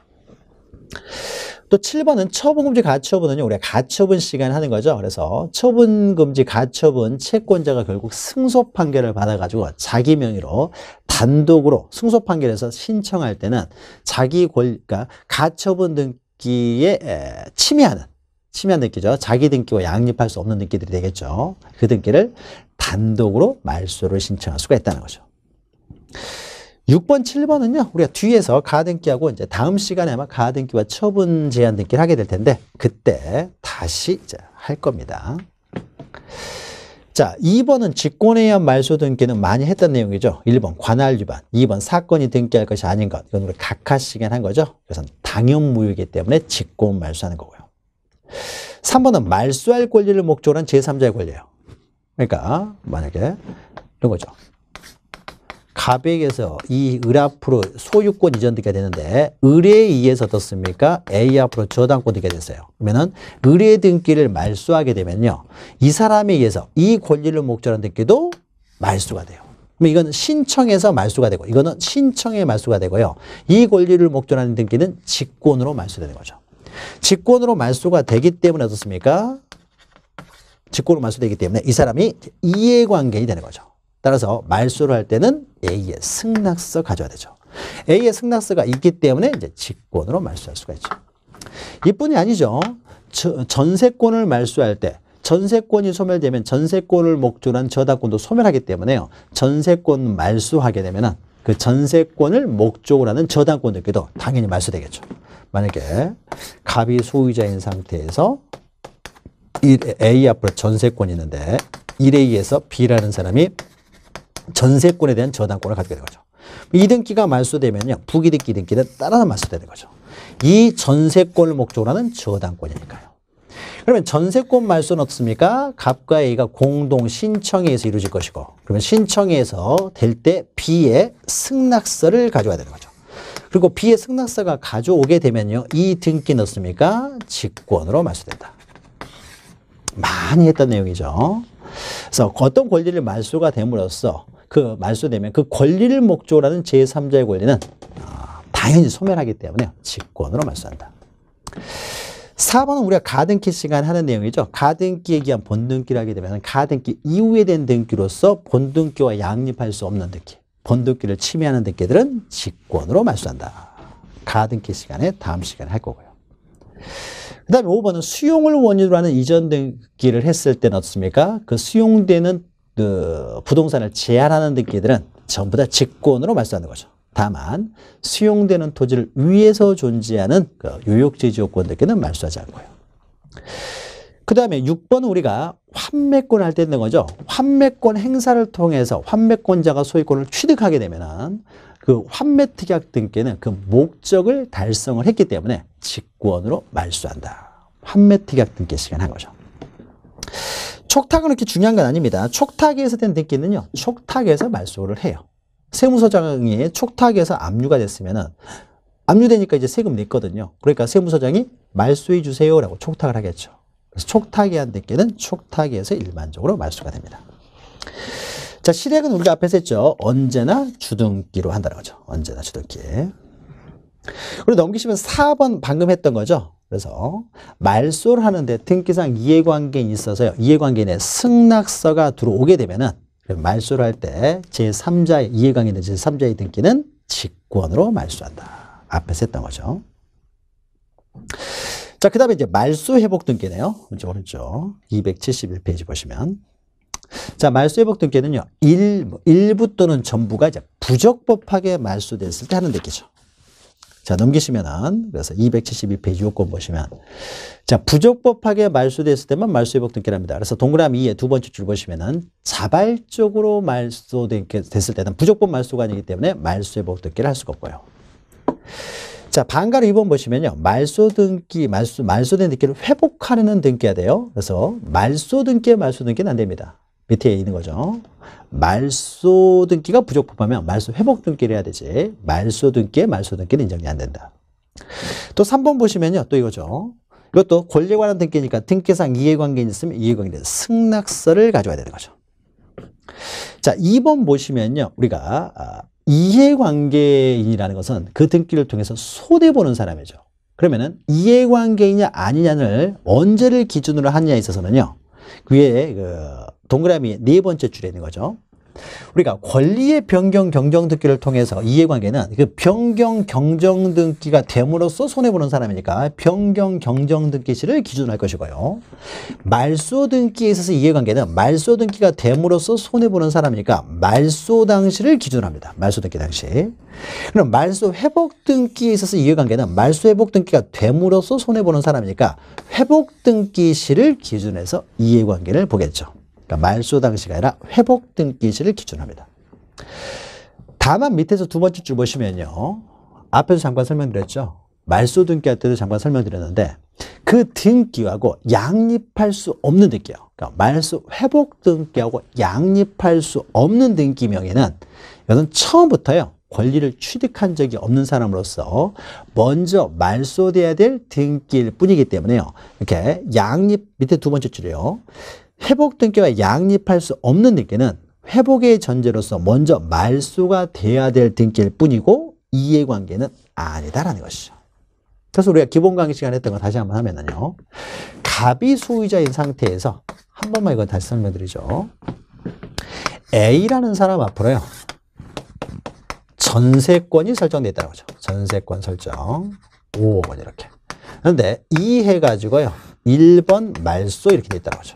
또 7번은 처분금지 가처분은요. 우리가 가처분 시간 하는 거죠. 그래서 처분금지 가처분 채권자가 결국 승소 판결을 받아가지고 자기 명의로 단독으로 승소 판결에서 신청할 때는 자기 권리, 그러니까 가처분 등기에 침해하는 침해한 등기죠. 자기 등기와 양립할 수 없는 등기들이 되겠죠. 그 등기를 단독으로 말소를 신청할 수가 있다는 거죠. 6번, 7번은요. 우리가 뒤에서 가등기하고 이제 다음 시간에 아마 가등기와 처분 제한 등기를 하게 될 텐데 그때 다시 이제 할 겁니다. 자, 2번은 직권에 의한 말소 등기는 많이 했던 내용이죠. 1번 관할 위반, 2번 사건이 등기할 것이 아닌 것. 이건 우리 각하 시간 한 거죠. 그래서 당연 무효이기 때문에 직권 말소하는 거고요. 3번은 말소할 권리를 목적으로 한 제3자의 권리예요. 그러니까 만약에 이런 거죠. 가백에서 이 을 앞으로 소유권 이전 듣게 되는데 을에 의해서 어떻습니까? A 앞으로 저당권 듣게 됐어요. 그러면은 을의 등기를 말소하게 되면요. 이 사람에 의해서 이 권리를 목적으로 한 등기도 말소가 돼요. 그럼 이건 신청에서 말소가 되고 이거는 신청에 말소가 되고요. 이 권리를 목적으로 하는 등기는 직권으로 말소되는 거죠. 직권으로 말소가 되기 때문에 어떻습니까? 직권으로 말소되기 때문에 이 사람이 이해관계이 인 되는 거죠. 따라서 말소를 할 때는 A의 승낙서 가져야 되죠. A의 승낙서가 있기 때문에 이제 직권으로 말소할 수가 있죠. 이뿐이 아니죠. 저, 전세권을 말소할 때 전세권이 소멸되면 전세권을 목적으로 한 저당권도 소멸하기 때문에요. 전세권 말소하게 되면 그 전세권을 목적으로 하는 저당권들끼도 당연히 말소되겠죠. 만약에 갑이 소유자인 상태에서 A 앞으로 전세권이 있는데 1A에서 B라는 사람이 전세권에 대한 저당권을 갖게 되는 거죠. 이등기가 말소되면요. 부기등기 등기는 따라서 말소되는 거죠. 이 전세권을 목적으로 하는 저당권이니까요. 그러면 전세권 말소는 어떻습니까? 갑과 A가 공동 신청에 해서 이루어질 것이고 그러면 신청에서 될 때 B의 승낙서를 가져와야 되는 거죠. 그리고 B의 승낙서가 가져오게 되면요. 이 등기는 어떻습니까? 직권으로 말소된다. 많이 했던 내용이죠. 그래서 어떤 권리를 말소가 됨으로써 그 말소되면 그 권리를 목조라는 제3자의 권리는 아, 당연히 소멸하기 때문에 직권으로 말소한다. 4번은 우리가 가등기 시간 하는 내용이죠. 가등기에 기한 본등기를 하게 되면 가등기 이후에 된 등기로서 본등기와 양립할 수 없는 등기, 본등기를 침해하는 등기들은 직권으로 말소한다. 가등기 시간에 다음 시간에 할 거고요. 그 다음에 5번은 수용을 원인으로 하는 이전 등기를 했을 때는 어떻습니까? 그 수용되는 그 부동산을 제한하는 등기들은 전부 다 직권으로 말소하는 거죠. 다만 수용되는 토지를 위해서 존재하는 그유역지지요권 등기는 말소하지 않고요. 그 다음에 6번은 우리가 환매권 할 때 있는 거죠. 환매권 행사를 통해서 환매권자가 소유권을 취득하게 되면은 그 환매특약 등기는 그 목적을 달성을 했기 때문에 직권으로 말소한다. 환매특약 등기 시간 한 거죠. 촉탁은 그렇게 중요한 건 아닙니다. 촉탁에서 된 듣기는요. 촉탁에서 말소를 해요. 세무서장이 촉탁에서 압류가 됐으면은 압류되니까 이제 세금 냈거든요. 그러니까 세무서장이 말소해 주세요라고 촉탁을 하겠죠. 그래서 촉탁에 한 듣기는 촉탁에서 일반적으로 말소가 됩니다. 자, 실액은 우리가 앞에서 했죠. 언제나 주등기로 한다는 거죠. 언제나 주등기. 그리고 넘기시면 4번 방금 했던 거죠. 그래서 말소를 하는데 등기상 이해관계에 있어서 요 이해관계인의 승낙서가 들어오게 되면은 말소를 할 때 제3자의 이해관계는 제3자의 등기는 직권으로 말소한다. 앞에서 했던 거죠. 자, 그 다음에 이제 말소 회복 등기네요. 이제 오른쪽 271페이지 보시면 자, 말소 회복 등기는요. 일, 뭐, 일부 또는 전부가 이제 부적법하게 말소됐을 때 하는 등기죠. 자, 넘기시면은, 그래서 272페이지 요건 보시면. 자, 부적법하게 말소됐을 때만 말소회복 등기랍니다. 그래서 동그라미 2의 두 번째 줄 보시면은 자발적으로 말소됐을 때는 부적법 말소가 아니기 때문에 말소회복 등기를 할 수가 없고요. 자, 반가로 2번 보시면요. 말소 등기, 말소, 말소된 등기를 회복하려는 등기가 돼요. 그래서 말소 등기에 말소 등기는 안 됩니다. 밑에 있는 거죠. 말소 등기가 부족하면 말소 회복 등기를 해야 되지. 말소 등기에 말소 등기는 인정이 안 된다. 또 3번 보시면요. 또 이거죠. 이것도 권리에 관한 등기니까 등기상 이해관계 있으면 이해관계는 승낙서를 가져와야 되는 거죠. 자, 2번 보시면요. 우리가 아, 이해관계인이라는 것은 그 등기를 통해서 손해보는 사람이죠. 그러면은 이해관계이냐 인 아니냐를 언제를 기준으로 하느냐에 있어서는요. 그에그 동그라미 네 번째 줄에 있는 거죠. 우리가 권리의 변경 경정 등기를 통해서 이해관계는 그 변경 경정 등기가 됨으로써 손해보는 사람이니까 변경 경정 등기시를 기준할 것이고요. 말소 등기에 있어서 이해관계는 말소 등기가 됨으로써 손해보는 사람이니까 말소 당시를 기준합니다. 말소 등기 당시. 그럼 말소 회복 등기에 있어서 이해관계는 말소 회복 등기가 됨으로써 손해보는 사람이니까 회복 등기시를 기준해서 이해관계를 보겠죠. 그러니까 말소 당시가 아니라 회복 등기시를 기준합니다. 다만 밑에서 두 번째 줄 보시면요. 앞에서 잠깐 설명드렸죠. 말소 등기할 때도 잠깐 설명드렸는데 그 등기하고 양립할 수 없는 등기요. 그러니까 말소 회복 등기하고 양립할 수 없는 등기 명의는 이건 처음부터요. 권리를 취득한 적이 없는 사람으로서 먼저 말소돼야 될 등기일 뿐이기 때문에요. 이렇게 양립 밑에 두 번째 줄이요. 회복 등기와 양립할 수 없는 등기는 회복의 전제로서 먼저 말소가 돼야 될 등기일 뿐이고 이해관계는 아니다라는 것이죠. 그래서 우리가 기본 강의 시간에 했던 거 다시 한번 하면은요. 갑이 소유자인 상태에서 한 번만 이거 다시 설명드리죠. A라는 사람 앞으로요. 전세권이 설정되어있다고하죠 전세권 설정. 5억원 이렇게. 그런데 이 해가지고요. 1번 말소 이렇게 되어 있다고하죠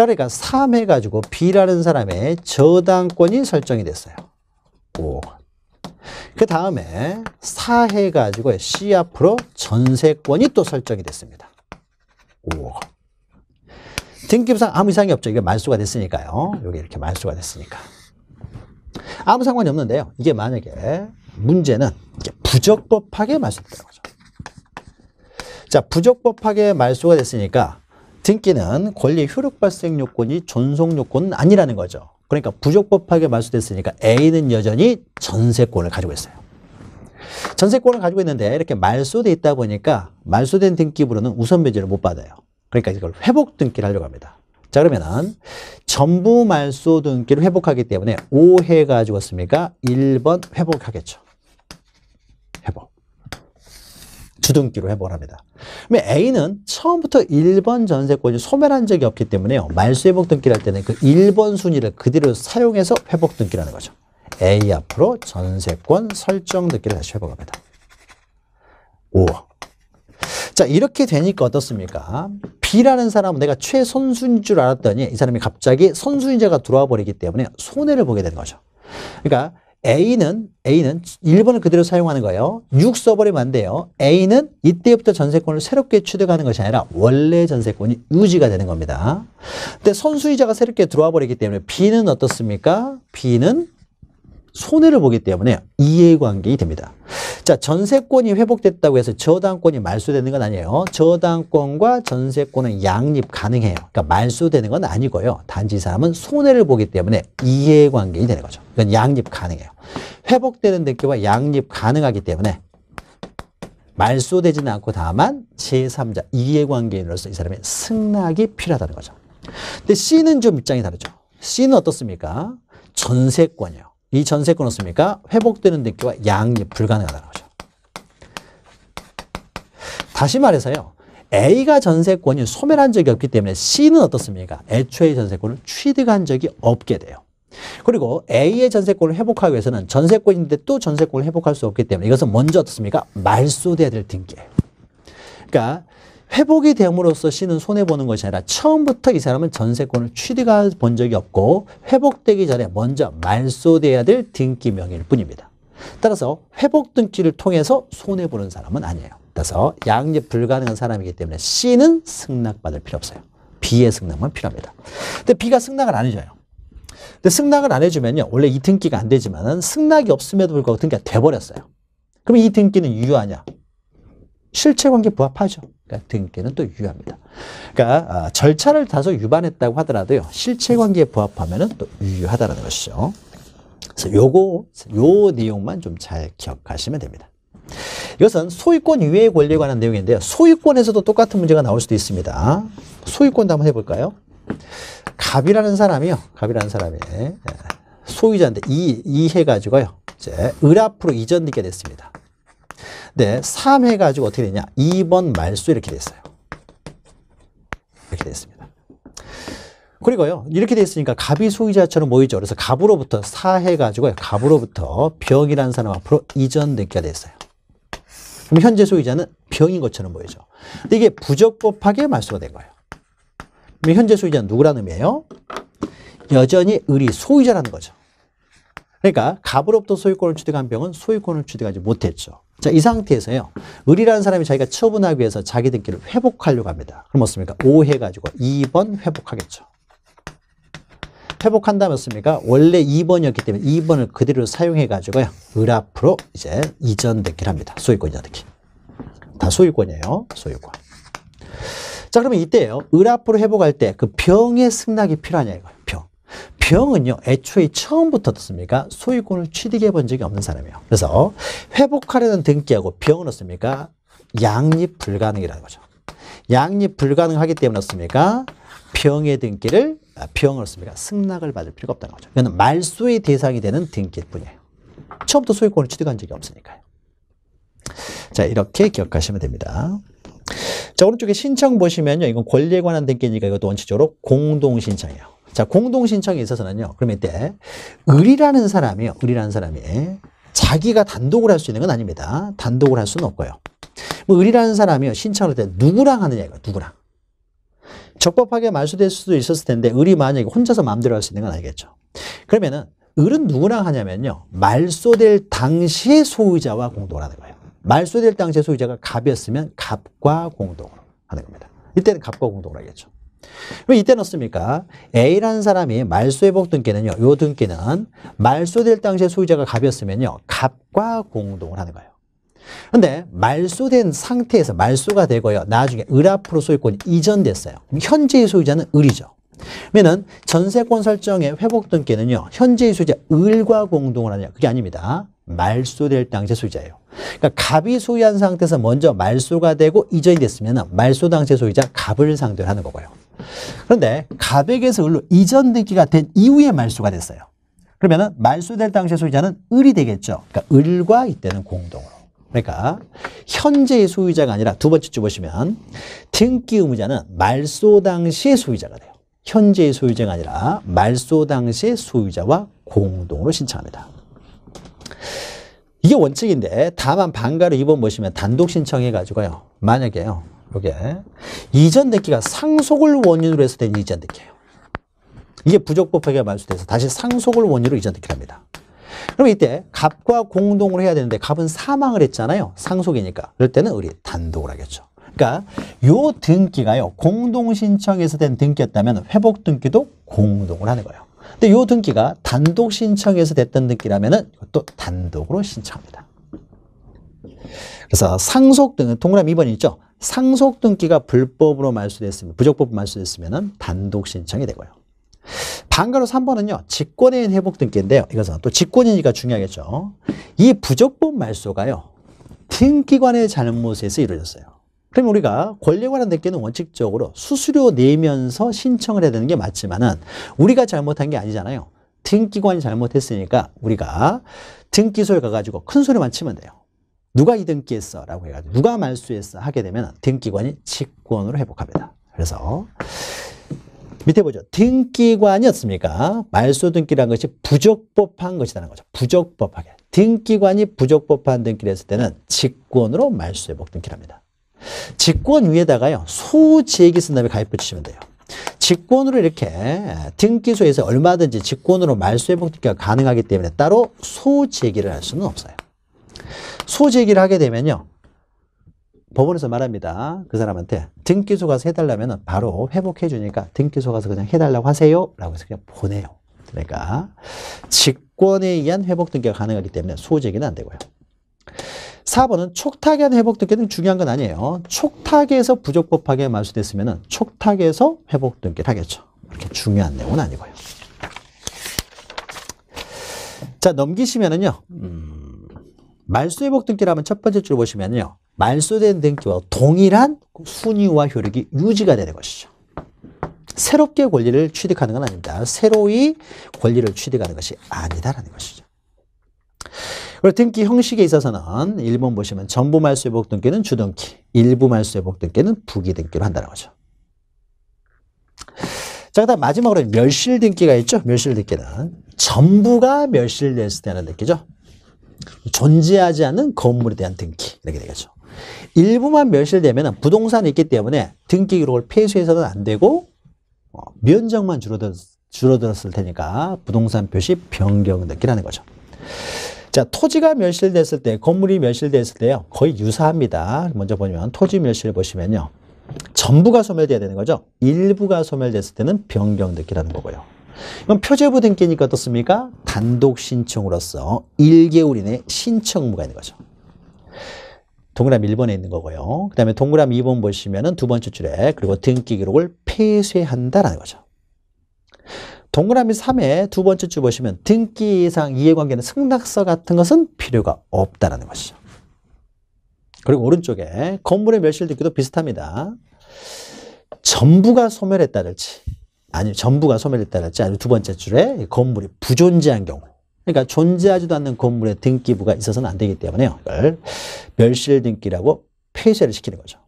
앞자리가 3 해가지고 B라는 사람의 저당권이 설정이 됐어요. 5. 그 다음에 4 해가지고 C 앞으로 전세권이 또 설정이 됐습니다. 5. 등부상 아무 이상이 없죠. 이게 말수가 됐으니까요. 여기 이렇게 말수가 됐으니까. 아무 상관이 없는데요. 이게 만약에 문제는 부적법하게 말수됐다는 거죠. 자, 부적법하게 말수가 됐으니까 등기는 권리 효력 발생 요건이 존속 요건은 아니라는 거죠. 그러니까 부적법하게 말소됐으니까 A는 여전히 전세권을 가지고 있어요. 전세권을 가지고 있는데 이렇게 말소돼 있다 보니까 말소된 등기부로는 우선 배제를 못 받아요. 그러니까 이걸 회복 등기를 하려고 합니다. 자 그러면은 전부 말소 등기를 회복하기 때문에 오해가 지고 왔습니까? 1번 회복하겠죠. 회복. 주등기로 해보랍니다. A는 처음부터 1번 전세권이 소멸한 적이 없기 때문에 말수회복 등기를 할 때는 그 1번 순위를 그대로 사용해서 회복 등기라는 거죠. A 앞으로 전세권 설정 등기를 다시 회복합니다. 5. 자 이렇게 되니까 어떻습니까? B라는 사람은 내가 최선순인 줄 알았더니 이 사람이 갑자기 선순위자가 들어와 버리기 때문에 손해를 보게 되는 거죠. 그러니까 A는 A는 1번을 그대로 사용하는 거예요. 6 써버리면 안 돼요. A는 이때부터 전세권을 새롭게 취득하는 것이 아니라 원래 전세권이 유지가 되는 겁니다. 근데 선수이자가 새롭게 들어와 버리기 때문에 B는 어떻습니까? B는 손해를 보기 때문에 이해관계이 됩니다. 자, 전세권이 회복됐다고 해서 저당권이 말소되는 건 아니에요. 저당권과 전세권은 양립 가능해요. 그러니까 말소되는 건 아니고요. 단지 사람은 손해를 보기 때문에 이해관계이 되는 거죠. 이건 양립 가능해요. 회복되는 등기와 양립 가능하기 때문에 말소되지는 않고 다만 제3자 이해관계인으로서 이 사람의 승낙이 필요하다는 거죠. 근데 C는 좀 입장이 다르죠. C는 어떻습니까? 전세권이요. 이 전세권 없습니까? 회복되는 대가와 양립 불가능하다는 거죠. 다시 말해서요. A가 전세권이 소멸한 적이 없기 때문에 C는 어떻습니까? 애초에 전세권을 취득한 적이 없게 돼요. 그리고 A의 전세권을 회복하기 위해서는 전세권인데 또 전세권을 회복할 수 없기 때문에 이것은 먼저 어떻습니까? 말소돼야 될 등기예요. 그러니까 회복이 됨으로써 씨는 손해보는 것이 아니라 처음부터 이 사람은 전세권을 취득한 본 적이 없고 회복되기 전에 먼저 말소돼야 될 등기명일 뿐입니다. 따라서 회복 등기를 통해서 손해보는 사람은 아니에요. 따라서 양립 불가능한 사람이기 때문에 씨는 승낙받을 필요 없어요. B의 승낙만 필요합니다. 근데 B가 승낙을 안 해줘요. 근데 승낙을 안 해주면요. 원래 이 등기가 안 되지만 승낙이 없음에도 불구하고 등기가 돼버렸어요. 그럼 이 등기는 유효하냐? 실체관계 부합하죠. 등기는 또 유효합니다. 그러니까 아, 절차를 다소 위반했다고 하더라도요. 실체관계에 부합하면 또 유효하다는 것이죠. 그래서 요거 요 내용만 좀 잘 기억하시면 됩니다. 이것은 소유권 유예 권리에 관한 내용인데요. 소유권에서도 똑같은 문제가 나올 수도 있습니다. 소유권도 한번 해볼까요? 갑이라는 사람이요. 갑이라는 사람이 예, 소유자인데 이, 이 해가지고요. 이제 을앞으로 이전되게 됐습니다. 네, 3 해가지고 어떻게 되냐? 2번 말수 이렇게 됐어요. 이렇게 됐습니다. 그리고요. 이렇게 돼으니까 갑이 소유자처럼 모이죠. 그래서 갑으로부터 4 해가지고 갑으로부터 병이라는 사람 앞으로 이전된게 됐어요. 그럼 현재 소유자는 병인 것처럼 보이죠. 근데 이게 부적 곱하기 말수가 된 거예요. 그럼 현재 소유자는 누구라는 의미예요? 여전히 을이 소유자라는 거죠. 그러니까 갑으로부터 소유권을 취득한 병은 소유권을 취득하지 못했죠. 자, 이 상태에서요. 을이라는 사람이 자기가 처분하기 위해서 자기 등기를 회복하려고 합니다. 그럼 어떻습니까? 5 해가지고 2번 회복하겠죠. 회복한다면 습니까 원래 2번이었기 때문에 2번을 그대로 사용해가지고요. 을 앞으로 이제 이전 등기를 합니다. 소유권 이전 등기. 다 소유권이에요. 소유권. 자, 그러면 이때요. 을 앞으로 회복할 때 그 병의 승낙이 필요하냐 이거예요. 병. 병은요, 애초에 처음부터 어습니까 소유권을 취득해 본 적이 없는 사람이에요. 그래서 회복하려는 등기하고 병은 어떻습니까? 양립 불가능이라는 거죠. 양립 불가능하기 때문에 어떻습니까? 병의 등기를, 아, 병을 어습니까 승낙을 받을 필요가 없다는 거죠. 이거 말소의 대상이 되는 등기 뿐이에요. 처음부터 소유권을 취득한 적이 없으니까요. 자, 이렇게 기억하시면 됩니다. 자, 오른쪽에 신청 보시면요. 이건 권리에 관한 등기니까 이것도 원칙적으로 공동신청이에요. 자, 공동신청에 있어서는요. 그러면 이때 을이라는 사람이요. 을이라는 사람이 자기가 단독을 할 수 있는 건 아닙니다. 단독을 할 수는 없고요. 뭐 을이라는 사람이요. 신청할 때 누구랑 하느냐 이거 누구랑. 적법하게 말소될 수도 있었을 텐데 을이 만약에 혼자서 마음대로 할 수 있는 건 아니겠죠. 그러면은 을은 누구랑 하냐면요. 말소될 당시의 소유자와 공동을 하는 거예요. 말소될 당시의 소유자가 갑이었으면 갑과 공동으로 하는 겁니다. 이때는 갑과 공동을 하겠죠. 왜 이때는 습니까 A라는 사람이 말소회복 등기는요. 요 등기는 말소될 당시에 소유자가 갑이었으면요. 갑과 공동을 하는 거예요. 근데 말소된 상태에서 말소가 되고요. 나중에 을 앞으로 소유권이 이전됐어요. 그럼 현재의 소유자는 을이죠. 그러면 전세권 설정의 회복 등기는요. 현재의 소유자 을과 공동을 하냐. 그게 아닙니다. 말소될 당시의 소유자예요. 그러니까 갑이 소유한 상태에서 먼저 말소가 되고 이전이 됐으면 말소 당시의 소유자 갑을 상대로 하는 거고요. 그런데 갑에게서 을로 이전 등기가 된 이후에 말소가 됐어요. 그러면 말소될 당시의 소유자는 을이 되겠죠. 그러니까 을과 이때는 공동으로. 그러니까 현재의 소유자가 아니라 두 번째 줄 보시면 등기 의무자는 말소 당시의 소유자가 돼요. 현재의 소유자가 아니라 말소 당시의 소유자와 공동으로 신청합니다. 이게 원칙인데 다만 반가를 입어보시면 단독 신청해가지고요. 만약에요. 이게 이전 등기가 상속을 원인으로 해서 된 이전 등기예요 이게 부적법하게 말소돼서 다시 상속을 원인으로 이전 등기를 합니다. 그럼 이때 갑과 공동으로 해야 되는데 갑은 사망을 했잖아요. 상속이니까. 그럴 때는 우리 단독을 하겠죠. 그러니까 요 등기가요. 공동 신청에서 된 등기였다면 회복 등기도 공동을 하는 거예요. 근데 요 등기가 단독 신청에서 됐던 등기라면 이것도 단독으로 신청합니다. 그래서 상속 등은 동그라미 2번 있죠. 상속 등기가 불법으로 말소됐으면 부적법 말소됐으면 단독 신청이 되고요. 반가로 3번은요. 직권인 회복 등기인데요. 이것은 또직권이니 중요하겠죠. 이 부적법 말소가요. 등기관의 잘못에서 이루어졌어요. 그럼 우리가 권리 관한 대가는 원칙적으로 수수료 내면서 신청을 해야 되는 게 맞지만은 우리가 잘못한 게 아니잖아요. 등기관이 잘못했으니까 우리가 등기소에 가가지고 큰 소리만 치면 돼요. 누가 이 등기했어? 라고 해가지고 누가 말수했어? 하게 되면 등기관이 직권으로 회복합니다. 그래서 밑에 보죠. 등기관이었습니까? 말소 등기란 것이 부적법한 것이라는 거죠. 부적법하게. 등기관이 부적법한 등기를 했을 때는 직권으로 말소 회복 등기를 합니다. 직권 위에다가요. 소지액이 쓴 다음에 가입 붙이시면 돼요. 직권으로 이렇게 등기소에서 얼마든지 직권으로 말소회복등기가 가능하기 때문에 따로 소지얘기를 할 수는 없어요. 소지얘기를 하게 되면요. 법원에서 말합니다. 그 사람한테 등기소 가서 해달라면 바로 회복해 주니까 등기소 가서 그냥 해달라고 하세요. 라고 해서 그냥 보내요. 그러니까 직권에 의한 회복등기가 가능하기 때문에 소지얘기는 안 되고요. 4번은 촉탁에 회복등기는 중요한 건 아니에요. 촉탁에서 부적법하게 마수됐으면 촉탁에서 회복등기를 하겠죠. 그렇게 중요한 내용은 아니고요. 자 넘기시면은요. 음, 말소 회복등기라면 첫 번째 줄 보시면요. 말소된 등기와 동일한 순위와 효력이 유지가 되는 것이죠. 새롭게 권리를 취득하는 건 아닙니다. 새로이 권리를 취득하는 것이 아니다라는 것이죠. 그리고 등기 형식에 있어서는 1번 보시면 전부 말소의 복등기는 주등기, 일부 말소의 복등기는 부기등기로 한다는 거죠. 자, 그 다음 마지막으로 멸실등기가 있죠. 멸실등기는 전부가 멸실됐을 때 하는 등기죠. 존재하지 않는 건물에 대한 등기 이렇게 되겠죠. 일부만 멸실되면 부동산이 있기 때문에 등기 기록을 폐쇄해서는 안 되고 어, 면적만 줄어들었을 테니까 부동산 표시 변경 등기라는 거죠. 자, 토지가 멸실됐을 때, 건물이 멸실됐을 때요. 거의 유사합니다. 먼저 보면 토지 멸실 보시면요. 전부가 소멸되어야 되는 거죠. 일부가 소멸됐을 때는 변경등기라는 거고요. 이건 표제부 등기니까 어떻습니까? 단독 신청으로서 1개월 이내 신청 의무가 있는 거죠. 동그라미 1번에 있는 거고요. 그 다음에 동그라미 2번 보시면두 번째 줄에 그리고 등기 기록을 폐쇄한다라는 거죠. 동그라미 3의 두 번째 줄 보시면 등기 이상 이해관계는 승낙서 같은 것은 필요가 없다라는 것이죠. 그리고 오른쪽에 건물의 멸실 등기도 비슷합니다. 전부가 소멸했다랄지 아니 전부가 소멸했다랄지 아니 면두 번째 줄에 건물이 부존재한 경우 그러니까 존재하지도 않는 건물의 등기부가 있어서는 안 되기 때문에요. 이걸 멸실 등기라고 폐쇄를 시키는 거죠.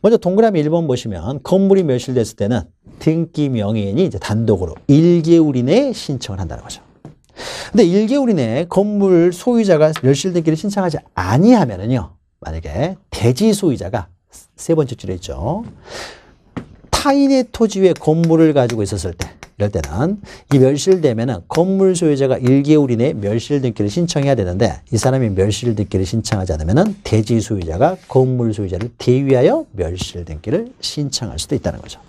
먼저 동그라미 1번 보시면 건물이 멸실됐을 때는 등기 명의인이 이제 단독으로 1개월 이내에 신청을 한다는 거죠. 근데 1개월 이내에 건물 소유자가 멸실 등기를 신청하지 아니하면은요. 만약에 대지 소유자가 세 번째 줄에 있죠. 타인의 토지 위에 건물을 가지고 있었을 때 이럴 때는 이 멸실되면은 건물 소유자가 1개월 이내에 멸실 등기를 신청해야 되는데 이 사람이 멸실 등기를 신청하지 않으면은 대지 소유자가 건물 소유자를 대위하여 멸실 등기를 신청할 수도 있다는 거죠.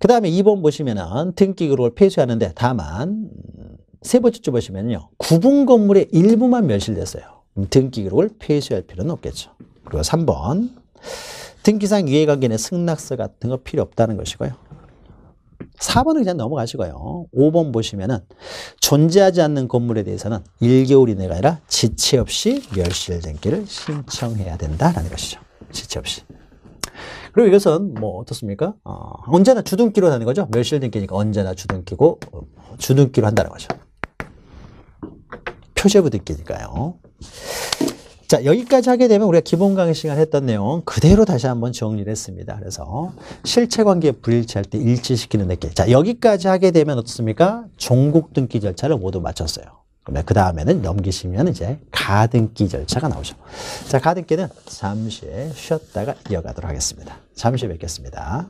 그 다음에 2번 보시면은 등기그룹을 폐쇄하는데 다만 세 번째 줄 보시면요. 구분 건물의 일부만 멸실됐어요. 등기 기록을 폐쇄할 필요는 없겠죠. 그리고 3번. 등기상 이해관계 내 승낙서 같은 거 필요 없다는 것이고요. 4번은 그냥 넘어가시고요. 5번 보시면은 존재하지 않는 건물에 대해서는 1개월 이내가 아니라 지체 없이 멸실 등기를 신청해야 된다라는 것이죠. 지체 없이. 그리고 이것은 뭐 어떻습니까? 어, 언제나 주둔기로 하는 거죠. 멸실 등기니까 언제나 주둔기고 어, 주둔기로 한다는 거죠. 표제부 등기니까요. 자 여기까지 하게 되면 우리가 기본 강의 시간 했던 내용 그대로 다시 한번 정리를 했습니다. 그래서 실체관계 불일치할 때 일치시키는 내길. 자 여기까지 하게 되면 어떻습니까? 종국 등기 절차를 모두 마쳤어요. 그러면 그 다음에는 넘기시면 이제 가등기 절차가 나오죠. 자 가등기는 잠시 쉬었다가 이어가도록 하겠습니다. 잠시 뵙겠습니다.